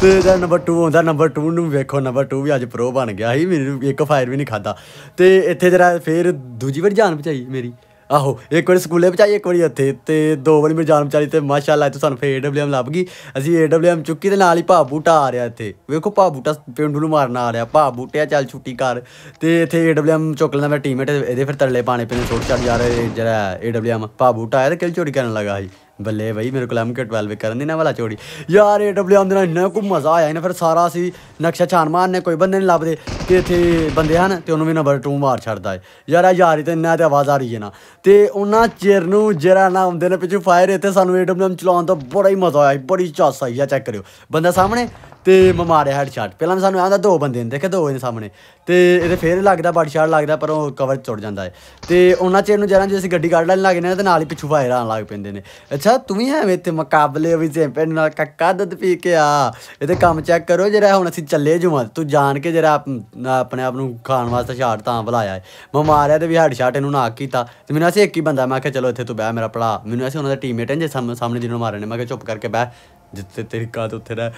ਤੇ ਜਿਹੜਾ ਨੰਬਰ 2 ਹੁੰਦਾ ਨੰਬਰ 2 ਨੂੰ ਵੇਖੋ ਨੰਬਰ 2 ਵੀ ਅੱਜ ਪ੍ਰੋ ਬਣ ਗਿਆ ਸੀ ਮੇਰੇ ਇੱਕ ਫਾਇਰ ਵੀ ਨਹੀਂ ਖਾਦਾ ਤੇ ਇੱਥੇ ਜਰਾ ਫੇਰ ਦੂਜੀ ਵਾਰ ਜਾਨ ਬਚਾਈ ਮੇਰੀ ਆਹੋ ਇੱਕ ਵਾਰੀ ਸਕੂਲੇ ਪਚਾਈ ਇੱਕ ਵਾਰੀ ਇੱਥੇ ਤੇ ਦੋ ਵਾਰੀ ਮੇਰੀ ਜਾਨ ਬਚਾਈ ਤੇ ਮਾਸ਼ਾਅੱਲਾ ਇੱਥੇ ਸਾਨੂੰ ਫੇਰ ਏਡਬਲਯੂਐਮ ਲੱਭ ਗਈ ਅਸੀਂ ਏਡਬਲਯੂਐਮ ਚੁੱਕੀ ਤੇ ਨਾਲ ਹੀ ਭਾ ਬੂਟਾ ਆ ਰਿਹਾ ਇੱਥੇ ਵੇਖੋ ਭਾ ਬੂਟਾ ਪਿੰਡੂ ਨੂੰ ਮਾਰਨ ਆ ਰਿਹਾ ਭਾ ਬੂਟਿਆ ਚੱਲ ਛੁੱਟੀ ਕਰ ਤੇ ਇੱਥੇ ਏਡਬਲਯੂਐਮ ਚੁੱਕ ਲੈਂਦਾ ਮੇਰਾ ਟੀਮਮੇਟ ਇਹਦੇ ਫਿਰ ਤਰਲੇ ਪਾਣੇ ਪੈਣੇ ਛੋਟ ਚੜ ਜਾ ਰਿਹਾ ਜਿਹੜਾ ਏਡਬਲਯੂਐਮ ਭਾ ਬੂਟਾ ਆਇਆ ਤੇ ਕਿਲ ਚੋਰੀ ਕਰਨ ਲੱਗਾ ਸੀ ਬੱਲੇ ਭਾਈ ਮੇਰੇ ਕੋਲ ਵੀ ਕਰਨ ਦੀ ਨਾ ਵਾਲਾ ਚੋੜੀ ਯਾਰ ਡਬਲ ਆਉਂਦੇ ਨਾਲ ਇੰਨਾ ਕੁ ਮਜ਼ਾ ਆਇਆ ਇਹਨਾਂ ਫਿਰ ਸਾਰਾ ਸੀ ਨਕਸ਼ਾ ਛਾਣ ਮਾਰਨ ਨੇ ਕੋਈ ਬੰਦੇ ਨਹੀਂ ਲੱਭਦੇ ਕਿ ਇੱਥੇ ਬੰਦੇ ਹਨ ਤੇ ਉਹਨੂੰ ਵੀ ਨੰਬਰ 2 ਮਾਰ ਛੱਡਦਾ ਹੈ ਯਾਰ ਆ ਇਹ ਤੇ ਇੰਨਾ ਤੇ ਆਵਾਜ਼ ਆ ਰਹੀ ਹੈ ਨਾ ਤੇ ਉਹਨਾਂ ਚਿਰ ਨੂੰ ਜਿਹੜਾ ਨਾ ਹੁੰਦੇ ਨੇ ਪਿੱਛੇ ਫਾਇਰ ਇੱਥੇ ਸਾਨੂੰ ਡਬਲ ਚਲਾਉਣ ਦਾ ਬੜਾ ਹੀ ਮਜ਼ਾ ਆਇਆ ਬੜੀ ਚਾਸ ਆਈ ਆ ਚੈੱਕ ਕਰਿਓ ਬੰਦਾ ਸਾਹਮਣੇ ਤੇ ਮੈਂ ਮਾਰਿਆ ਸ਼ਾਟ ਪਹਿਲਾਂ ਸਾਨੂੰ ਆਉਂਦਾ ਦੋ ਬੰਦੇ ਨੇ ਦੇਖੇ ਦੋ ਇਹਦੇ ਸਾਹਮਣੇ ਤੇ ਇਹਦੇ ਫੇਰ ਲੱਗਦਾ ਬਾਡੀ ਸ਼ਾਟ ਲੱਗਦਾ ਪਰ ਉਹ ਕਵਰ ਚੁੱਟ ਜਾਂਦਾ ਹੈ ਤੇ ਉਹਨਾਂ ਚਿਰ ਨੂੰ ਜਦੋਂ ਜੇ ਅਸੀਂ ਗੱਡੀ ਕੱਢ ਲੈਣ ਲੱਗੇ ਨੇ ਤੇ ਨਾਲ ਹੀ ਪਿੱਛੂ ਫਾਇਰ ਆਣ ਲੱਗ ਪੈਂਦੇ ਨੇ ਅੱਛਾ ਤੂੰ ਹੀ ਐਵੇਂ ਤੇ ਮੁਕਾਬਲੇ ਵੀ ਪੈਣ ਨਾਲ ਕੱਕਾ ਦੁੱਧ ਪੀ ਕੇ ਆ ਇਹਦੇ ਕੰਮ ਚੈੱਕ ਕਰੋ ਜਿਹੜਾ ਹੁਣ ਅਸੀਂ ਚੱਲੇ ਜੁਮਾ ਤੂੰ ਜਾਣ ਕੇ ਜਿਹੜਾ ਆਪਣੇ ਆਪ ਨੂੰ ਖਾਣ ਵਾਸਤੇ ਸ਼ਾਟ ਤਾਂ ਬੁਲਾਇਆ ਹੈ ਮੈਂ ਮਾਰਿਆ ਤੇ ਵੀ ਹੈਡ ਸ਼ਾਟ ਇਹਨੂੰ ਨਾਕ ਕੀਤਾ ਤੇ ਮੈਨੂੰ ਅਸੀਂ ਇੱਕ ਹੀ ਬੰਦਾ ਮੈਂ ਆਖਿਆ ਚਲੋ ਇੱਥੇ ਤੂੰ ਬਹਿ ਮੇਰਾ ਭਲਾ ਮੈਨੂੰ ਅਸੀਂ ਉਹਨਾਂ ਦਾ ਟੀਮਮੇਟ ਹੈ ਜੇ ਸਾਹਮਣੇ ਜਿਹਨੂੰ ਮਾਰਨੇ ਮੈਂ ਕਿਹਾ ਚੁੱਪ ਕਰਕੇ ਬਹਿ ਜਿੱਥੇ ਤੇਰੀ ਕਾਤ ਉੱਥੇ ਦਾ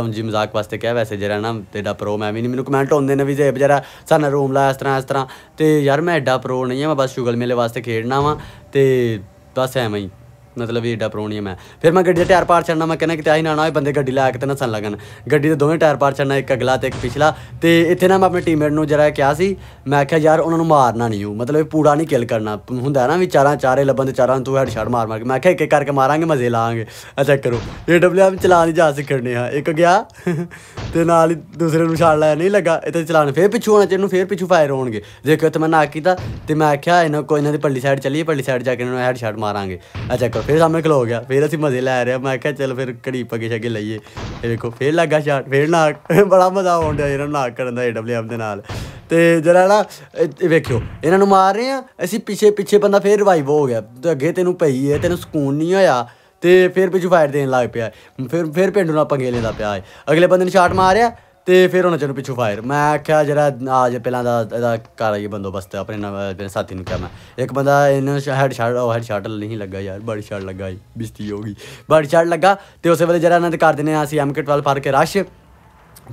ਹੁਣ ਜੀ ਮਜ਼ਾਕ ਵਾਸਤੇ ਕਿਹਾ ਵੈਸੇ ਜਿਹੜਾ ਨਾ ਤੇਡਾ ਪ੍ਰੋ ਮੈਂ ਵੀ ਨਹੀਂ ਮੈਨੂੰ ਕਮੈਂਟ ਹੁੰਦੇ ਨੇ ਵੀ ਜੇ ਬਜਾਰਾ ਸਾਨਾ ਰੂਮ ਲਾ ਇਸ ਤਰ੍ਹਾਂ ਇਸ ਤਰ੍ਹਾਂ ਤੇ ਯਾਰ ਮੈਂ ਐਡਾ ਪ੍ਰੋ ਨਹੀਂ ਆ ਮੈਂ ਬਸ ਸ਼ੁਗਲ ਮੇਲੇ ਵਾਸਤੇ ਖੇਡਣਾ ਵਾਂ ਤੇ ਬਸ ਐਵੇਂ ਹੀ ਮਤਲਬ ਇਹ ਏਡਾ ਪ੍ਰੋਬਲਮ ਮੈਂ ਫਿਰ ਮੈਂ ਗੱਡੀ ਦੇ ਟਾਇਰ ਪਾਰ ਚੜਨਾ ਮੈਂ ਕਹਿੰਦਾ ਕਿ ਤਿਆਹੀ ਨਾ ਨਾ ਇਹ ਬੰਦੇ ਗੱਡੀ ਲਾ ਕੇ ਤੇ ਨਸਣ ਲੱਗਣ ਗੱਡੀ ਦੇ ਦੋਵੇਂ ਟਾਇਰ ਪਾਰ ਚੜਨਾ ਇੱਕ ਅਗਲਾ ਤੇ ਇੱਕ ਪਿਛਲਾ ਤੇ ਇੱਥੇ ਨਾ ਮੈਂ ਆਪਣੇ ਟੀਮਮੇਟ ਨੂੰ ਜਰਾ ਕਿਹਾ ਸੀ ਮੈਂ ਆਖਿਆ ਯਾਰ ਉਹਨਾਂ ਨੂੰ ਮਾਰਨਾ ਨਹੀਂ ਉਹ ਮਤਲਬ ਇਹ ਪੂੜਾ ਨਹੀਂ ਕਿਲ ਕਰਨਾ ਹੁੰਦਾ ਨਾ ਵੀ ਚਾਰਾਂ ਚਾਰੇ ਲੱਭਣ ਤੇ ਚਾਰਾਂ ਤੂੰ ਹੈਡ ਸ਼ਾਟ ਮਾਰ ਮਾਰ ਕੇ ਮੈਂ ਆਖਿਆ ਇੱਕ ਇੱਕ ਕਰਕੇ ਮਾਰਾਂਗੇ ਮਜ਼ੇ ਲਾਾਂਗੇ ਅੱਛਾ ਕਰੋ ਏਡਬਲਯੂਐਮ ਚਲਾ ਨਹੀਂ ਜਾ ਸਕਣੇ ਆ ਇੱਕ ਗਿਆ ਤੇ ਨਾਲ ਹੀ ਦੂਸਰੇ ਨੂੰ ਛਾਲ ਲਿਆ ਨਹੀਂ ਲੱਗਾ ਇਹ ਤੇ ਚਲਾਣ ਫੇਰ ਪਿੱਛੂ ਆਣਾ ਚਾਹੀਦਾ ਫੇਰ ਪਿੱਛੂ ਫਾਇਰ ਹੋਣਗੇ ਦੇਖੋ ਤੇ ਮੈਂ ਨਾ ਕੀਤਾ ਤੇ ਮੈਂ ਆਖਿਆ ਇਹਨਾਂ ਕੋਈ ਇਹਨਾਂ ਦੀ ਪੱਲੀ ਸਾਈਡ ਚੱਲੀਏ ਪੱਲੀ ਸਾਈਡ ਜਾ ਕੇ ਇਹਨਾਂ ਨੂੰ ਹੈਡ ਸ਼ਾਟ ਮਾਰਾਂਗੇ ਅੱਛਾ ਕੋ ਫੇਰ ਸਾਹਮਣੇ ਖਲੋ ਗਿਆ ਫੇਰ ਅਸੀਂ ਮਜ਼ੇ ਲੈ ਰਹੇ ਮੈਂ ਆਖਿਆ ਚਲ ਫੇਰ ਘੜੀ ਪੱਗੇ ਛੱਗੇ ਲਈਏ ਇਹ ਦੇਖੋ ਫੇਰ ਲੱਗਾ ਸ਼ਾਟ ਫੇਰ ਨਾ ਬੜਾ ਮਜ਼ਾ ਆਉਣ ਦਿਆ ਇਹਨਾਂ ਨਾਲ ਕਰਨ ਦਾ ਏਡਬਲਯੂਐਫ ਦੇ ਨਾਲ ਤੇ ਜਰਾ ਨਾ ਵੇਖਿਓ ਇਹਨਾਂ ਨੂੰ ਮਾਰ ਰਹੇ ਆ ਅਸੀਂ ਪਿੱਛੇ ਪਿੱਛੇ ਬੰਦਾ ਫੇਰ ਰਿਵਾਈਵ ਹੋ ਗਿਆ ਤੇ ਅੱਗੇ ਤੈਨੂੰ ਪਈ ਹੈ ਤੈਨੂੰ ਸਕੂਨ ਨਹੀਂ ਹੋਇਆ ਤੇ ਫਿਰ ਪਿੱਛੋਂ ਫਾਇਰ ਦੇਣ ਲੱਗ ਪਿਆ ਫਿਰ ਫਿਰ ਪਿੰਡੂ ਨਾਲ ਪੰਗੇ ਲੈਂਦਾ ਪਿਆ ਅਗਲੇ ਬੰਦੇ ਨੇ ਸ਼ਾਟ ਮਾਰਿਆ ਤੇ ਫਿਰ ਉਹਨਾਂ ਚੋਂ ਪਿੱਛੋਂ ਫਾਇਰ ਮੈਂ ਆਖਿਆ ਜਿਹੜਾ ਆਜ ਪਹਿਲਾਂ ਦਾ ਇਹਦਾ ਕਰ ਆਈ ਬੰਦੋਬਸਤ ਆਪਣੇ ਨਾਲ ਆਪਣੇ ਸਾਥੀ ਨੂੰ ਕਿਹਾ ਇੱਕ ਬੰਦਾ ਇਹਨੂੰ ਹੈਡ ਸ਼ਾਟ ਉਹ ਹੈਡ ਸ਼ਾਟ ਨਹੀਂ ਲੱਗਾ ਯਾਰ ਬੜੀ ਸ਼ਾਟ ਲੱਗਾ ਬਿਸਤੀ ਹੋ ਗਈ ਬੜੀ ਸ਼ਾਟ ਲੱਗਾ ਤੇ ਉਸੇ ਵੇਲੇ ਜਰਾ ਇਹਨਾਂ ਦੇ ਕਰ ਆ ਅਸੀਂ ਐਮਕੇ 12 ਫੜ ਕੇ ਰਸ਼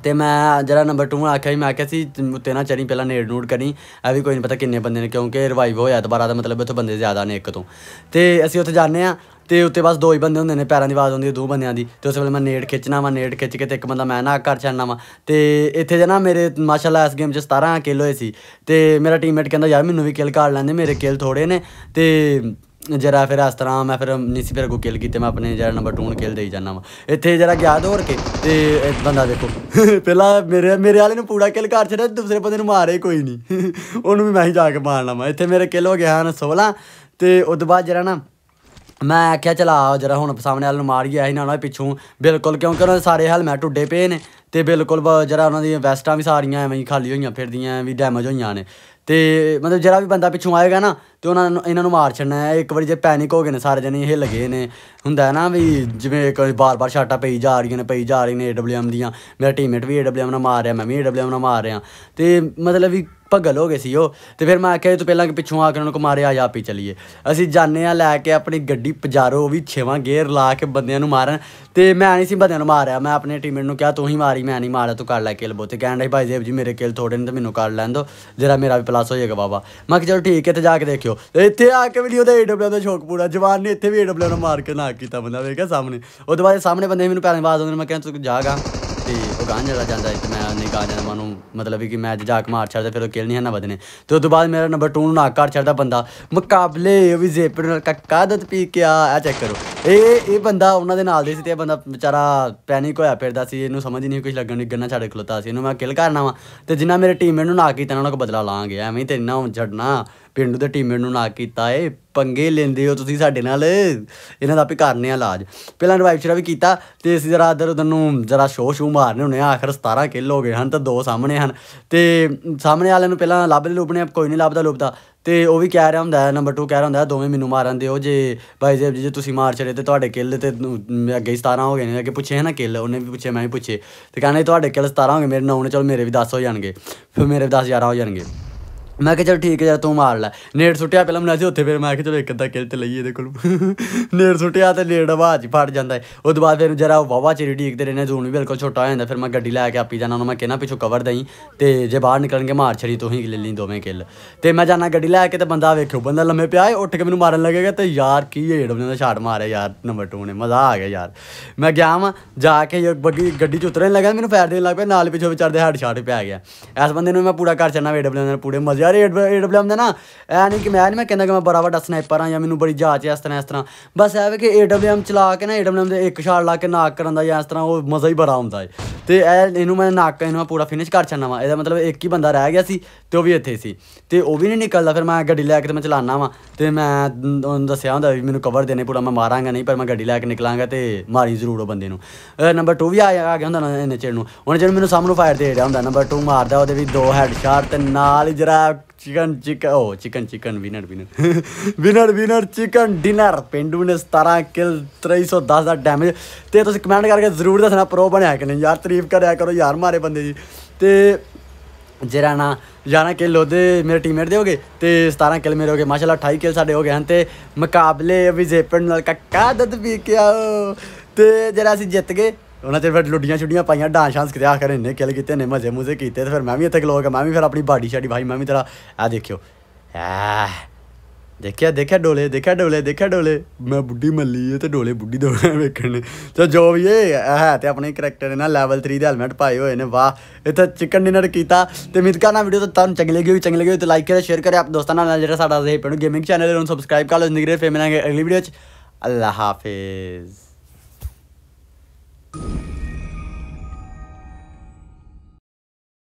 ਤੇ ਮੈਂ ਜਰਾ ਨੰਬਰ 2 ਆਖਿਆ ਮੈਂ ਆਖਿਆ ਸੀ ਉੱਤੇ ਨਾ ਚੜੀ ਪਹਿਲਾਂ ਨੇੜ ਨੂੜ ਕਰੀ ਐ ਵੀ ਕੋਈ ਨਹੀਂ ਪਤਾ ਕਿੰਨੇ ਬੰਦੇ ਨੇ ਕਿਉਂਕਿ ਰਿਵਾਈਵ ਹੋਇਆ ਦੁਬਾਰਾ ਦਾ ਮਤਲਬ ਉੱਥੇ ਬੰਦੇ ਜ਼ਿਆਦਾ ਨੇ ਇੱਕ ਤੋਂ ਤੇ ਅਸੀਂ ਉੱਥੇ ਜਾਂਦੇ ਆ ਤੇ ਉੱਤੇ ਬਸ ਦੋ ਹੀ ਬੰਦੇ ਹੁੰਦੇ ਨੇ ਪੈਰਾਂ ਦੀ ਆਵਾਜ਼ ਆਉਂਦੀ ਹੈ ਦੋ ਬੰਦਿਆਂ ਦੀ ਤੇ ਉਸ ਵੇਲੇ ਮੈਂ ਨੇੜ ਖਿੱਚਣਾ ਵਾ ਨੇੜ ਖਿੱਚ ਕੇ ਤੇ ਇੱਕ ਬੰਦਾ ਮੈਂ ਨਾ ਕਰ ਛੱਡਣਾ ਵਾ ਤੇ ਇੱਥੇ ਜਨਾ ਮੇਰੇ ਮਾਸ਼ਾਅੱਲਾ ਇਸ ਗੇਮ 'ਚ 17 ਕਿਲ ਹੋਏ ਸੀ ਤੇ ਮੇਰਾ ਟੀਮਮੇਟ ਕਹਿੰਦਾ ਯਾਰ ਮੈਨੂੰ ਵੀ ਕਿਲ ਕਰ ਲੈਂਦੇ ਮੇਰੇ ਕਿਲ ਥੋੜੇ ਨੇ ਤੇ ਜਰਾ ਫਿਰ ਇਸ ਤਰ੍ਹਾਂ ਮੈਂ ਫਿਰ ਨੀਸੀ ਫਿਰ ਕੋ ਕਿਲ ਕੀਤੇ ਮੈਂ ਆਪਣੇ ਜਰਾ ਨੰਬਰ 2 ਨੂੰ ਕਿਲ ਦੇਈ ਜਾਣਾ ਵਾ ਇੱਥੇ ਜਰਾ ਗਿਆ ਦੌੜ ਕੇ ਤੇ ਬੰਦਾ ਦੇਖੋ ਪਹਿਲਾਂ ਮੇਰੇ ਮੇਰੇ ਵਾਲੇ ਨੂੰ ਪੂਰਾ ਕਿਲ ਕਰ ਛੜਿਆ ਦੂਸਰੇ ਬੰਦੇ ਨੂੰ ਮਾਰੇ ਕੋਈ ਨਹੀਂ ਉਹਨੂੰ ਵੀ ਮੈਂ ਹੀ ਜਾ ਕੇ ਮਾਰਨਾ ਵਾ ਇੱਥੇ ਮੇਰੇ ਕਿਲ ਹੋ ਗਿਆ ਹਨ 16 ਤੇ ਉਸ ਤੋਂ ਬਾਅਦ ਜਰਾ ਨਾ ਮੈਂ ਆਖਿਆ ਚਲਾ ਜਰਾ ਹੁਣ ਸਾਹਮਣੇ ਵਾਲ ਨੂੰ ਮਾਰੀਏ ਅਸੀਂ ਨਾਲ ਪਿੱਛੋਂ ਬਿਲਕੁਲ ਕਿਉਂਕਿ ਉਹਨਾਂ ਦੇ ਸਾਰੇ ਹੈਲਮੈਟ ਟੁੱਟੇ ਪਏ ਨੇ ਤੇ ਬਿਲਕੁਲ ਜਿਹੜਾ ਉਹਨਾਂ ਦੀਆਂ ਵੈਸਟਾਂ ਵੀ ਸਾਰੀਆਂ ਐਵੇਂ ਹੀ ਖਾਲੀ ਹੋਈਆਂ ਫਿਰਦੀਆਂ ਵੀ ਡੈਮੇਜ ਹੋਈਆਂ ਨੇ ਤੇ ਮਤਲਬ ਜਿਹੜਾ ਵੀ ਬੰਦਾ ਪਿੱਛੋਂ ਆਏਗਾ ਨਾ ਤੇ ਉਹਨਾਂ ਨੂੰ ਇਹਨਾਂ ਨੂੰ ਮਾਰ ਛੱਡਣਾ ਹੈ ਇੱਕ ਵਾਰੀ ਜੇ ਪੈਨਿਕ ਹੋ ਗਏ ਨੇ ਸਾਰੇ ਜਣੇ ਇਹ ਗਏ ਨੇ ਹੁੰਦਾ ਹੈ ਨਾ ਵੀ ਜਿਵੇਂ ਇੱਕ ਬਾਰ-ਬਾਰ ਸ਼ਾਟਾਂ ਪਈ ਜਾ ਰਹੀਆਂ ਨੇ ਪਈ ਜਾ ਰਹੀਆਂ ਨੇ AWM ਦੀਆਂ ਮੇਰਾ ਟੀਮਮੇਟ ਵੀ AWM ਨਾਲ ਮਾਰ ਰਿਹਾ ਮੈਂ ਵੀ AWM ਨਾਲ ਮਾਰ ਰਿਹਾ ਤੇ ਮਤਲਬ ਵੀ ਪਗਲ ਹੋ ਗਏ ਸੀ ਉਹ ਤੇ ਫਿਰ ਮੈਂ ਆਖਿਆ ਤੂੰ ਪਹਿਲਾਂ ਕਿ ਪਿੱਛੋਂ ਆ ਕੇ ਉਹਨਾਂ ਨੂੰ ਮਾਰਿਆ ਜਾ ਪੀ ਚਲੀਏ ਅਸੀਂ ਜਾਣੇ ਆ ਲੈ ਕੇ ਆਪਣੀ ਗੱਡੀ ਪਜਾਰੋ ਵੀ ਛੇਵਾਂ ਗੇਅਰ ਲਾ ਕੇ ਬੰਦਿਆਂ ਨੂੰ ਮਾਰਨ ਤੇ ਮੈਂ ਨਹੀਂ ਸੀ ਬੰਦਿਆਂ ਨੂੰ ਮਾਰਿਆ ਮੈਂ ਆਪਣੇ ਟੀਮਮੇਟ ਨੂੰ ਕਿਹਾ ਤੂੰ ਹੀ ਮਾਰੀ ਮੈਂ ਨਹੀਂ ਮਾਰਦਾ ਤੂੰ ਕਰ ਲੈ ਕਿਲ ਬੋਤੇ ਕਹਿਣ ਰਹੀ ਭਾਈ ਦੇਵ ਜੀ ਮੇਰੇ ਕਿਲ ਥੋੜੇ ਨੇ ਤੇ ਮੈਨੂੰ ਕਰ ਲੈਣ ਦੋ ਜਿਹੜਾ ਮੇਰਾ ਵੀ ਪਲੱਸ ਹੋ ਜਾਏਗਾ ਬਾਬਾ ਮੈਂ ਕਿਹਾ ਚਲੋ ਠੀਕ ਹੈ ਤੇ ਜਾ ਕੇ ਦੇਖਿਓ ਇੱਥੇ ਆ ਕੇ ਵੀਡੀਓ ਦਾ ਏਡਬਲਿਊ ਦਾ ਸ਼ੌਕ ਪੂਰਾ ਜਵਾਨ ਨੇ ਇੱਥੇ ਵੀ ਏਡਬਲਿਊ ਨਾਲ ਮਾਰ ਕੇ ਨਾ ਕੀਤਾ ਬੰਦਾ ਵੇਖਿਆ ਸਾਹਮਣੇ ਉਹਦੇ ਬਾਅਦ ਸਾਹਮਣੇ ਬੰਦੇ ਮੈਨੂੰ ਪੈਰਾਂ ਆਵਾਜ਼ ਆਉਂਦੇ ਮੈਂ ਕਿਹਾ ਤੂੰ ਜਾਗਾ ਤੇ ਉਹ ਗਾਂ ਜਿਹੜਾ ਜਾਂਦਾ ਇੱਕ ਮੈਂ ਨਹੀਂ ਗਾਂ ਜਾਂਦਾ ਮੈਨੂੰ ਮਤਲਬ ਕਿ ਮੈਂ ਜਾ ਕੇ ਮਾਰ ਛੱਡਦਾ ਫਿਰ ਉਹ ਕਿਲ ਨਹੀਂ ਹਨਾ ਵਧਨੇ ਤੇ ਉਸ ਤੋਂ ਬਾਅਦ ਮੇਰਾ ਨੰਬਰ 2 ਨੂੰ ਨਾ ਕਰ ਛੱਡਦਾ ਬੰਦਾ ਮੁਕਾਬਲੇ ਉਹ ਵੀ ਜ਼ੇਪੜ ਨਾਲ ਕਾਦਤ ਪੀ ਕੇ ਆ ਆ ਚੈੱਕ ਕਰੋ ਇਹ ਇਹ ਬੰਦਾ ਉਹਨਾਂ ਦੇ ਨਾਲ ਦੇ ਸੀ ਤੇ ਇਹ ਬੰਦਾ ਵਿਚਾਰਾ ਪੈਨਿਕ ਹੋਇਆ ਫਿਰਦਾ ਸੀ ਇਹਨੂੰ ਸਮਝ ਨਹੀਂ ਨਹੀਂ ਕੁਝ ਲੱਗਣ ਦੀ ਗੰਨਾ ਛੱਡੇ ਖਲੋਤਾ ਸੀ ਇਹਨੂੰ ਮੈਂ ਕਿਲ ਕਰਨਾ ਵਾ ਤੇ ਜਿੰਨਾ ਮੇਰੇ ਟੀਮ ਨੂੰ ਨਾ ਕੀਤਾ ਉਹਨਾਂ ਕੋ ਬਦਲਾ ਲਾਂਗੇ ਐਵੇਂ ਤੇ ਨਾ ਹੁਣ ਛੱਡਣਾ ਪਿੰਡ ਦੇ ਟੀਮ ਨੂੰ ਨਾ ਕੀਤਾ ਏ ਪੰਗੇ ਲੈਂਦੇ ਹੋ ਤੁਸੀਂ ਸਾਡੇ ਨਾਲ ਇਹਨਾਂ ਦਾ ਵੀ ਕਰਨੇ ਆ ਇਲਾਜ ਪਹਿਲਾਂ ਰਿਵਾਈਵ ਚਰਾ ਵੀ ਕੀਤਾ ਤੇ ਅਸੀਂ ਜਰਾ ਅਦਰ ਉਧਰ ਨੂੰ ਜਰਾ ਸ਼ੋਅ ਸ਼ੂ ਮਾਰਨੇ ਹੁੰਨੇ ਆ ਆਖਰ 17 ਕਿਲ ਹੋ ਗਏ ਹਨ ਤਾਂ ਦੋ ਸਾਹਮਣੇ ਹਨ ਤੇ ਸਾਹਮਣੇ ਵਾਲਿਆਂ ਨੂੰ ਪਹਿਲਾਂ ਲੱਭ ਲੁਪਣੇ ਕੋਈ ਨਹੀਂ ਲੱਭਦਾ ਲੁਪਦਾ ਤੇ ਉਹ ਵੀ ਕਹਿ ਰਿਹਾ ਹੁੰਦਾ ਹੈ ਨੰਬਰ 2 ਕਹਿ ਰਿਹਾ ਹੁੰਦਾ ਦੋਵੇਂ ਮੈਨੂੰ ਮਾਰਨ ਦਿਓ ਜੇ ਭਾਈ ਜੀ ਜੇ ਤੁਸੀਂ ਮਾਰ ਚਲੇ ਤੇ ਤੁਹਾਡੇ ਕਿੱਲ ਤੇ ਅੱਗੇ 17 ਹੋ ਗਏ ਨੇ ਅੱਗੇ ਪੁੱਛੇ ਨਾ ਕਿੱਲ ਉਹਨੇ ਵੀ ਪੁੱਛੇ ਮੈਂ ਵੀ ਪੁੱਛੇ ਤੇ ਕਹਿੰਦੇ ਤੁਹਾਡੇ ਕਿੱਲ 17 ਹੋ ਗਏ ਮੇਰੇ 9 ਨੇ ਚਲ ਮੇਰੇ ਵੀ 10 ਹੋ ਜਾਣਗੇ ਫਿਰ ਮੇਰੇ 10 11 ਹੋ ਜਾਣਗੇ ਮੈਂ ਕਿਹਾ ਚਲ ਠੀਕ ਹੈ ਯਾਰ ਤੂੰ ਮਾਰ ਲੈ ਨੇੜ ਸੁੱਟਿਆ ਪਹਿਲਾਂ ਮੈਂ ਸੀ ਉੱਥੇ ਫਿਰ ਮੈਂ ਕਿਹਾ ਚਲ ਇੱਕ ਅੱਧਾ ਕਿਲ ਤੇ ਲਈਏ ਇਹਦੇ ਕੋਲ ਨੇੜ ਸੁੱਟਿਆ ਤੇ ਨੇੜ ਆਵਾਜ਼ ਹੀ ਜਾਂਦਾ ਹੈ ਉਸ ਤੋਂ ਬਾਅਦ ਫਿਰ ਜਰਾ ਵਾਵਾ ਚਿੜੀ ਢੀਕਦੇ ਰਹਿੰਦੇ ਜ਼ੋਨ ਵੀ ਬਿਲਕੁਲ ਛੋਟਾ ਹੋ ਜਾਂਦਾ ਫਿਰ ਮੈਂ ਗੱਡੀ ਲੈ ਕੇ ਆਪੀ ਜਾਣਾ ਉਹਨਾਂ ਮੈਂ ਕਿਹਾ ਪਿੱਛੋਂ ਕਵਰ ਦਈ ਤੇ ਜੇ ਬਾਹਰ ਨਿਕਲਣਗੇ ਮਾਰ ਛੜੀ ਤੂੰ ਹੀ ਲੈ ਲਈ ਦੋਵੇਂ ਕਿਲ ਤੇ ਮੈਂ ਜਾਣਾ ਗੱਡੀ ਲੈ ਕੇ ਤੇ ਬੰਦਾ ਵੇਖਿਓ ਬੰਦਾ ਲੰਮੇ ਪਿਆ ਹੈ ਉੱਠ ਕੇ ਮੈਨੂੰ ਮਾਰਨ ਲੱਗੇਗਾ ਤੇ ਯਾਰ ਕੀ ਏੜ ਬੰਦੇ ਦਾ ਛਾੜ ਮਾਰਿਆ ਯਾਰ ਨੰਬਰ 2 ਨੇ ਮਜ਼ਾ ਆ ਗਿਆ ਯਾਰ ਮੈਂ ਗਿਆ ਵਾਂ ਜਾ ਕੇ ਬੱਗੀ ਗੱਡੀ ਚ ਉਤਰਨ ਲੱਗਾ ਮੈਨੂੰ ਫਾਇਰ ਦੇਣ ਲੱਗ ਪਿਆ ਨਾਲ ਪਿੱਛੋਂ ਵਿਚਾਰਦੇ ਹੈਡ ਸ਼ਾਟ ਗਿਆ ਇਸ ਬੰਦੇ ਨੂੰ ਮੈਂ ਪੂਰਾ ਕਰ ਚੰਨਾ ਏੜ ਬੰਦੇ ਨਾਲ ਪੂਰੇ ਮਜ਼ੇ ਯਾਰ AWM ਦਾ ਨਾ ਐ ਨਹੀਂ ਕਿ ਮੈਂ ਨਹੀਂ ਮੈਂ ਕਹਿੰਦਾ ਕਿ ਮੈਂ ਬੜਾ ਵੱਡਾ ਸਨਾਈਪਰ ਆ ਜਾਂ ਮੈਨੂੰ ਬੜੀ ਜਾਚ ਐ ਇਸ ਤਰ੍ਹਾਂ ਇਸ ਤਰ੍ਹਾਂ ਬਸ ਐ ਵੇ ਕਿ AWM ਚਲਾ ਕੇ ਨਾ AWM ਦੇ ਇੱਕ ਸ਼ਾਟ ਲਾ ਕੇ ਨਾਕ ਕਰਨ ਦਾ ਜਾਂ ਇਸ ਤਰ੍ਹਾਂ ਉਹ ਮਜ਼ਾ ਹੀ ਬੜਾ ਆਉਂਦਾ ਏ ਤੇ ਐ ਇਹਨੂੰ ਮੈਂ ਨਾਕ ਇਹਨੂੰ ਮੈਂ ਪੂਰਾ ਫਿਨਿਸ਼ ਕਰ ਛੱਡਣਾ ਵਾ ਇਹਦਾ ਮਤਲਬ ਇੱਕ ਹੀ ਬੰਦਾ ਰਹਿ ਗਿਆ ਸੀ ਤੇ ਉਹ ਵੀ ਇੱਥੇ ਸੀ ਤੇ ਉਹ ਵੀ ਨਹੀਂ ਨਿਕਲਦਾ ਫਿਰ ਮੈਂ ਗੱਡੀ ਲੈ ਕੇ ਤੇ ਮੈਂ ਚਲਾਣਾ ਵਾ ਤੇ ਮੈਂ ਉਹਨੂੰ ਦੱਸਿਆ ਹੁੰਦਾ ਵੀ ਮੈਨੂੰ ਕਵਰ ਦੇਣੇ ਪੂਰਾ ਮੈਂ ਮਾਰਾਂਗਾ ਨਹੀਂ ਪਰ ਮੈਂ ਗੱਡੀ ਲੈ ਕੇ ਨਿਕਲਾਂਗਾ ਤੇ ਮਾਰੀ ਜ਼ਰੂਰ ਉਹ ਬੰਦੇ ਨੂੰ ਨੰਬਰ 2 ਵੀ ਆ ਗਿਆ ਹੁੰਦਾ ਨਾ ਇਹਨੇ ਚਿਰ ਨੂੰ ਉਹਨੇ ਜਦੋਂ ਮੈਨੂੰ ਸਾਹਮਣੇ ਫਾਇਰ ਦੇ ਰਿਹਾ ਹੁੰਦਾ ਨੰਬਰ 2 ਮਾਰਦਾ ਉਹਦੇ ਵੀ ਦੋ ਹੈੱਡ ਸ਼ਾਟ ਤੇ ਨਾਲ ਹੀ ਜਰਾ chicken chicken oh chicken chicken winner winner winner winner chicken dinner ਪਿੰਡੂ ਨੇ 17 ਕਿਲ 310 ਦਾ ਡੈਮੇਜ ਤੇ ਤੁਸੀਂ ਕਮੈਂਟ ਕਰਕੇ ਜ਼ਰੂਰ ਦੱਸਣਾ ਪ੍ਰੋ ਬਣਿਆ ਕਿ ਨਹੀਂ ਯਾਰ ਤਾਰੀਫ ਕਰਿਆ ਕਰੋ ਯਾਰ ਮਾਰੇ ਬੰਦੇ ਜੀ ਤੇ ਜਿਹੜਾ ਨਾ ਜਾਣਾ ਕਿ ਲੋਦੇ ਮੇਰੇ ਟੀਮਮੇਟ ਦੇ ਹੋਗੇ ਤੇ 17 ਕਿਲ ਮੇਰੇ ਹੋਗੇ ਮਾਸ਼ਾਅੱਲਾ 28 ਕਿਲ ਸਾਡੇ ਹੋਗੇ ਹਨ ਤੇ ਮੁਕਾਬਲੇ ਵੀ ਜੇਪਨ ਨਾਲ ਕੱਕਾ ਦਦ ਵੀ ਕਿਆ ਤੇ ਜਿਹੜਾ ਅਸੀਂ ਜਿੱਤ ਗਏ ਉਹਨਾਂ ਤੇ ਫਿਰ ਲੁੱਡੀਆਂ ਛੁੱਡੀਆਂ ਪਾਈਆਂ ਡਾਂਸ ਸ਼ਾਂਸ ਕਿਤੇ ਆ ਕਰ ਇੰਨੇ ਕਿਲ ਕੀਤੇ ਨੇ ਮਜ਼ੇ ਮੂਜ਼ੇ ਕੀਤੇ ਤੇ ਫਿਰ ਮੈਂ ਵੀ ਇੱਥੇ ਖਲੋ ਕੇ ਮੈਂ ਵੀ ਫਿਰ ਆਪਣੀ ਬਾਡੀ ਸ਼ਾਡੀ ਭਾਈ ਮੈਂ ਵੀ ਤੇਰਾ ਆ ਦੇਖਿਓ ਆ ਦੇਖਿਆ ਦੇਖਿਆ ਡੋਲੇ ਦੇਖਿਆ ਡੋਲੇ ਦੇਖਿਆ ਡੋਲੇ ਮੈਂ ਬੁੱਢੀ ਮੱਲੀ ਏ ਤੇ ਡੋਲੇ ਬੁੱਢੀ ਦੋਵੇਂ ਵੇਖਣ ਨੇ ਤੇ ਜੋ ਵੀ ਇਹ ਹੈ ਤੇ ਆਪਣੇ ਕੈਰੈਕਟਰ ਨੇ ਨਾ ਲੈਵਲ 3 ਦੇ ਹੈਲਮਟ ਪਾਏ ਹੋਏ ਨੇ ਵਾਹ ਇੱਥੇ ਚਿਕਨ ਡਿਨਰ ਕੀਤਾ ਤੇ ਉਮੀਦ ਕਰਨਾ ਵੀਡੀਓ ਤਾਂ ਤੁਹਾਨੂੰ ਚੰਗੀ ਲੱਗੀ ਹੋਈ ਚੰਗੀ ਲੱਗੀ ਹੋਈ ਤੇ ਲਾਈਕ ਕਰੇ ਸ਼ੇਅਰ ਕਰੇ ਆਪ ਦੋਸਤਾਂ ਨਾਲ ਜਿਹੜਾ ਸਾਡਾ ਜ਼ੇਹ ਪੇਣੂ ਗੇਮਿੰਗ ਚੈਨਲ ਨੂੰ ਸਬਸਕ੍ਰਾਈਬ ਕਰ ਲਓ ਜਿੰਦਗੀ ਰੇ ਫੇਰ ਮਿਲਾਂਗੇ ਅਗਲੀ ਵੀਡੀਓ 'ਚ ਅੱਲਾ ਹਾਫਿਜ਼ you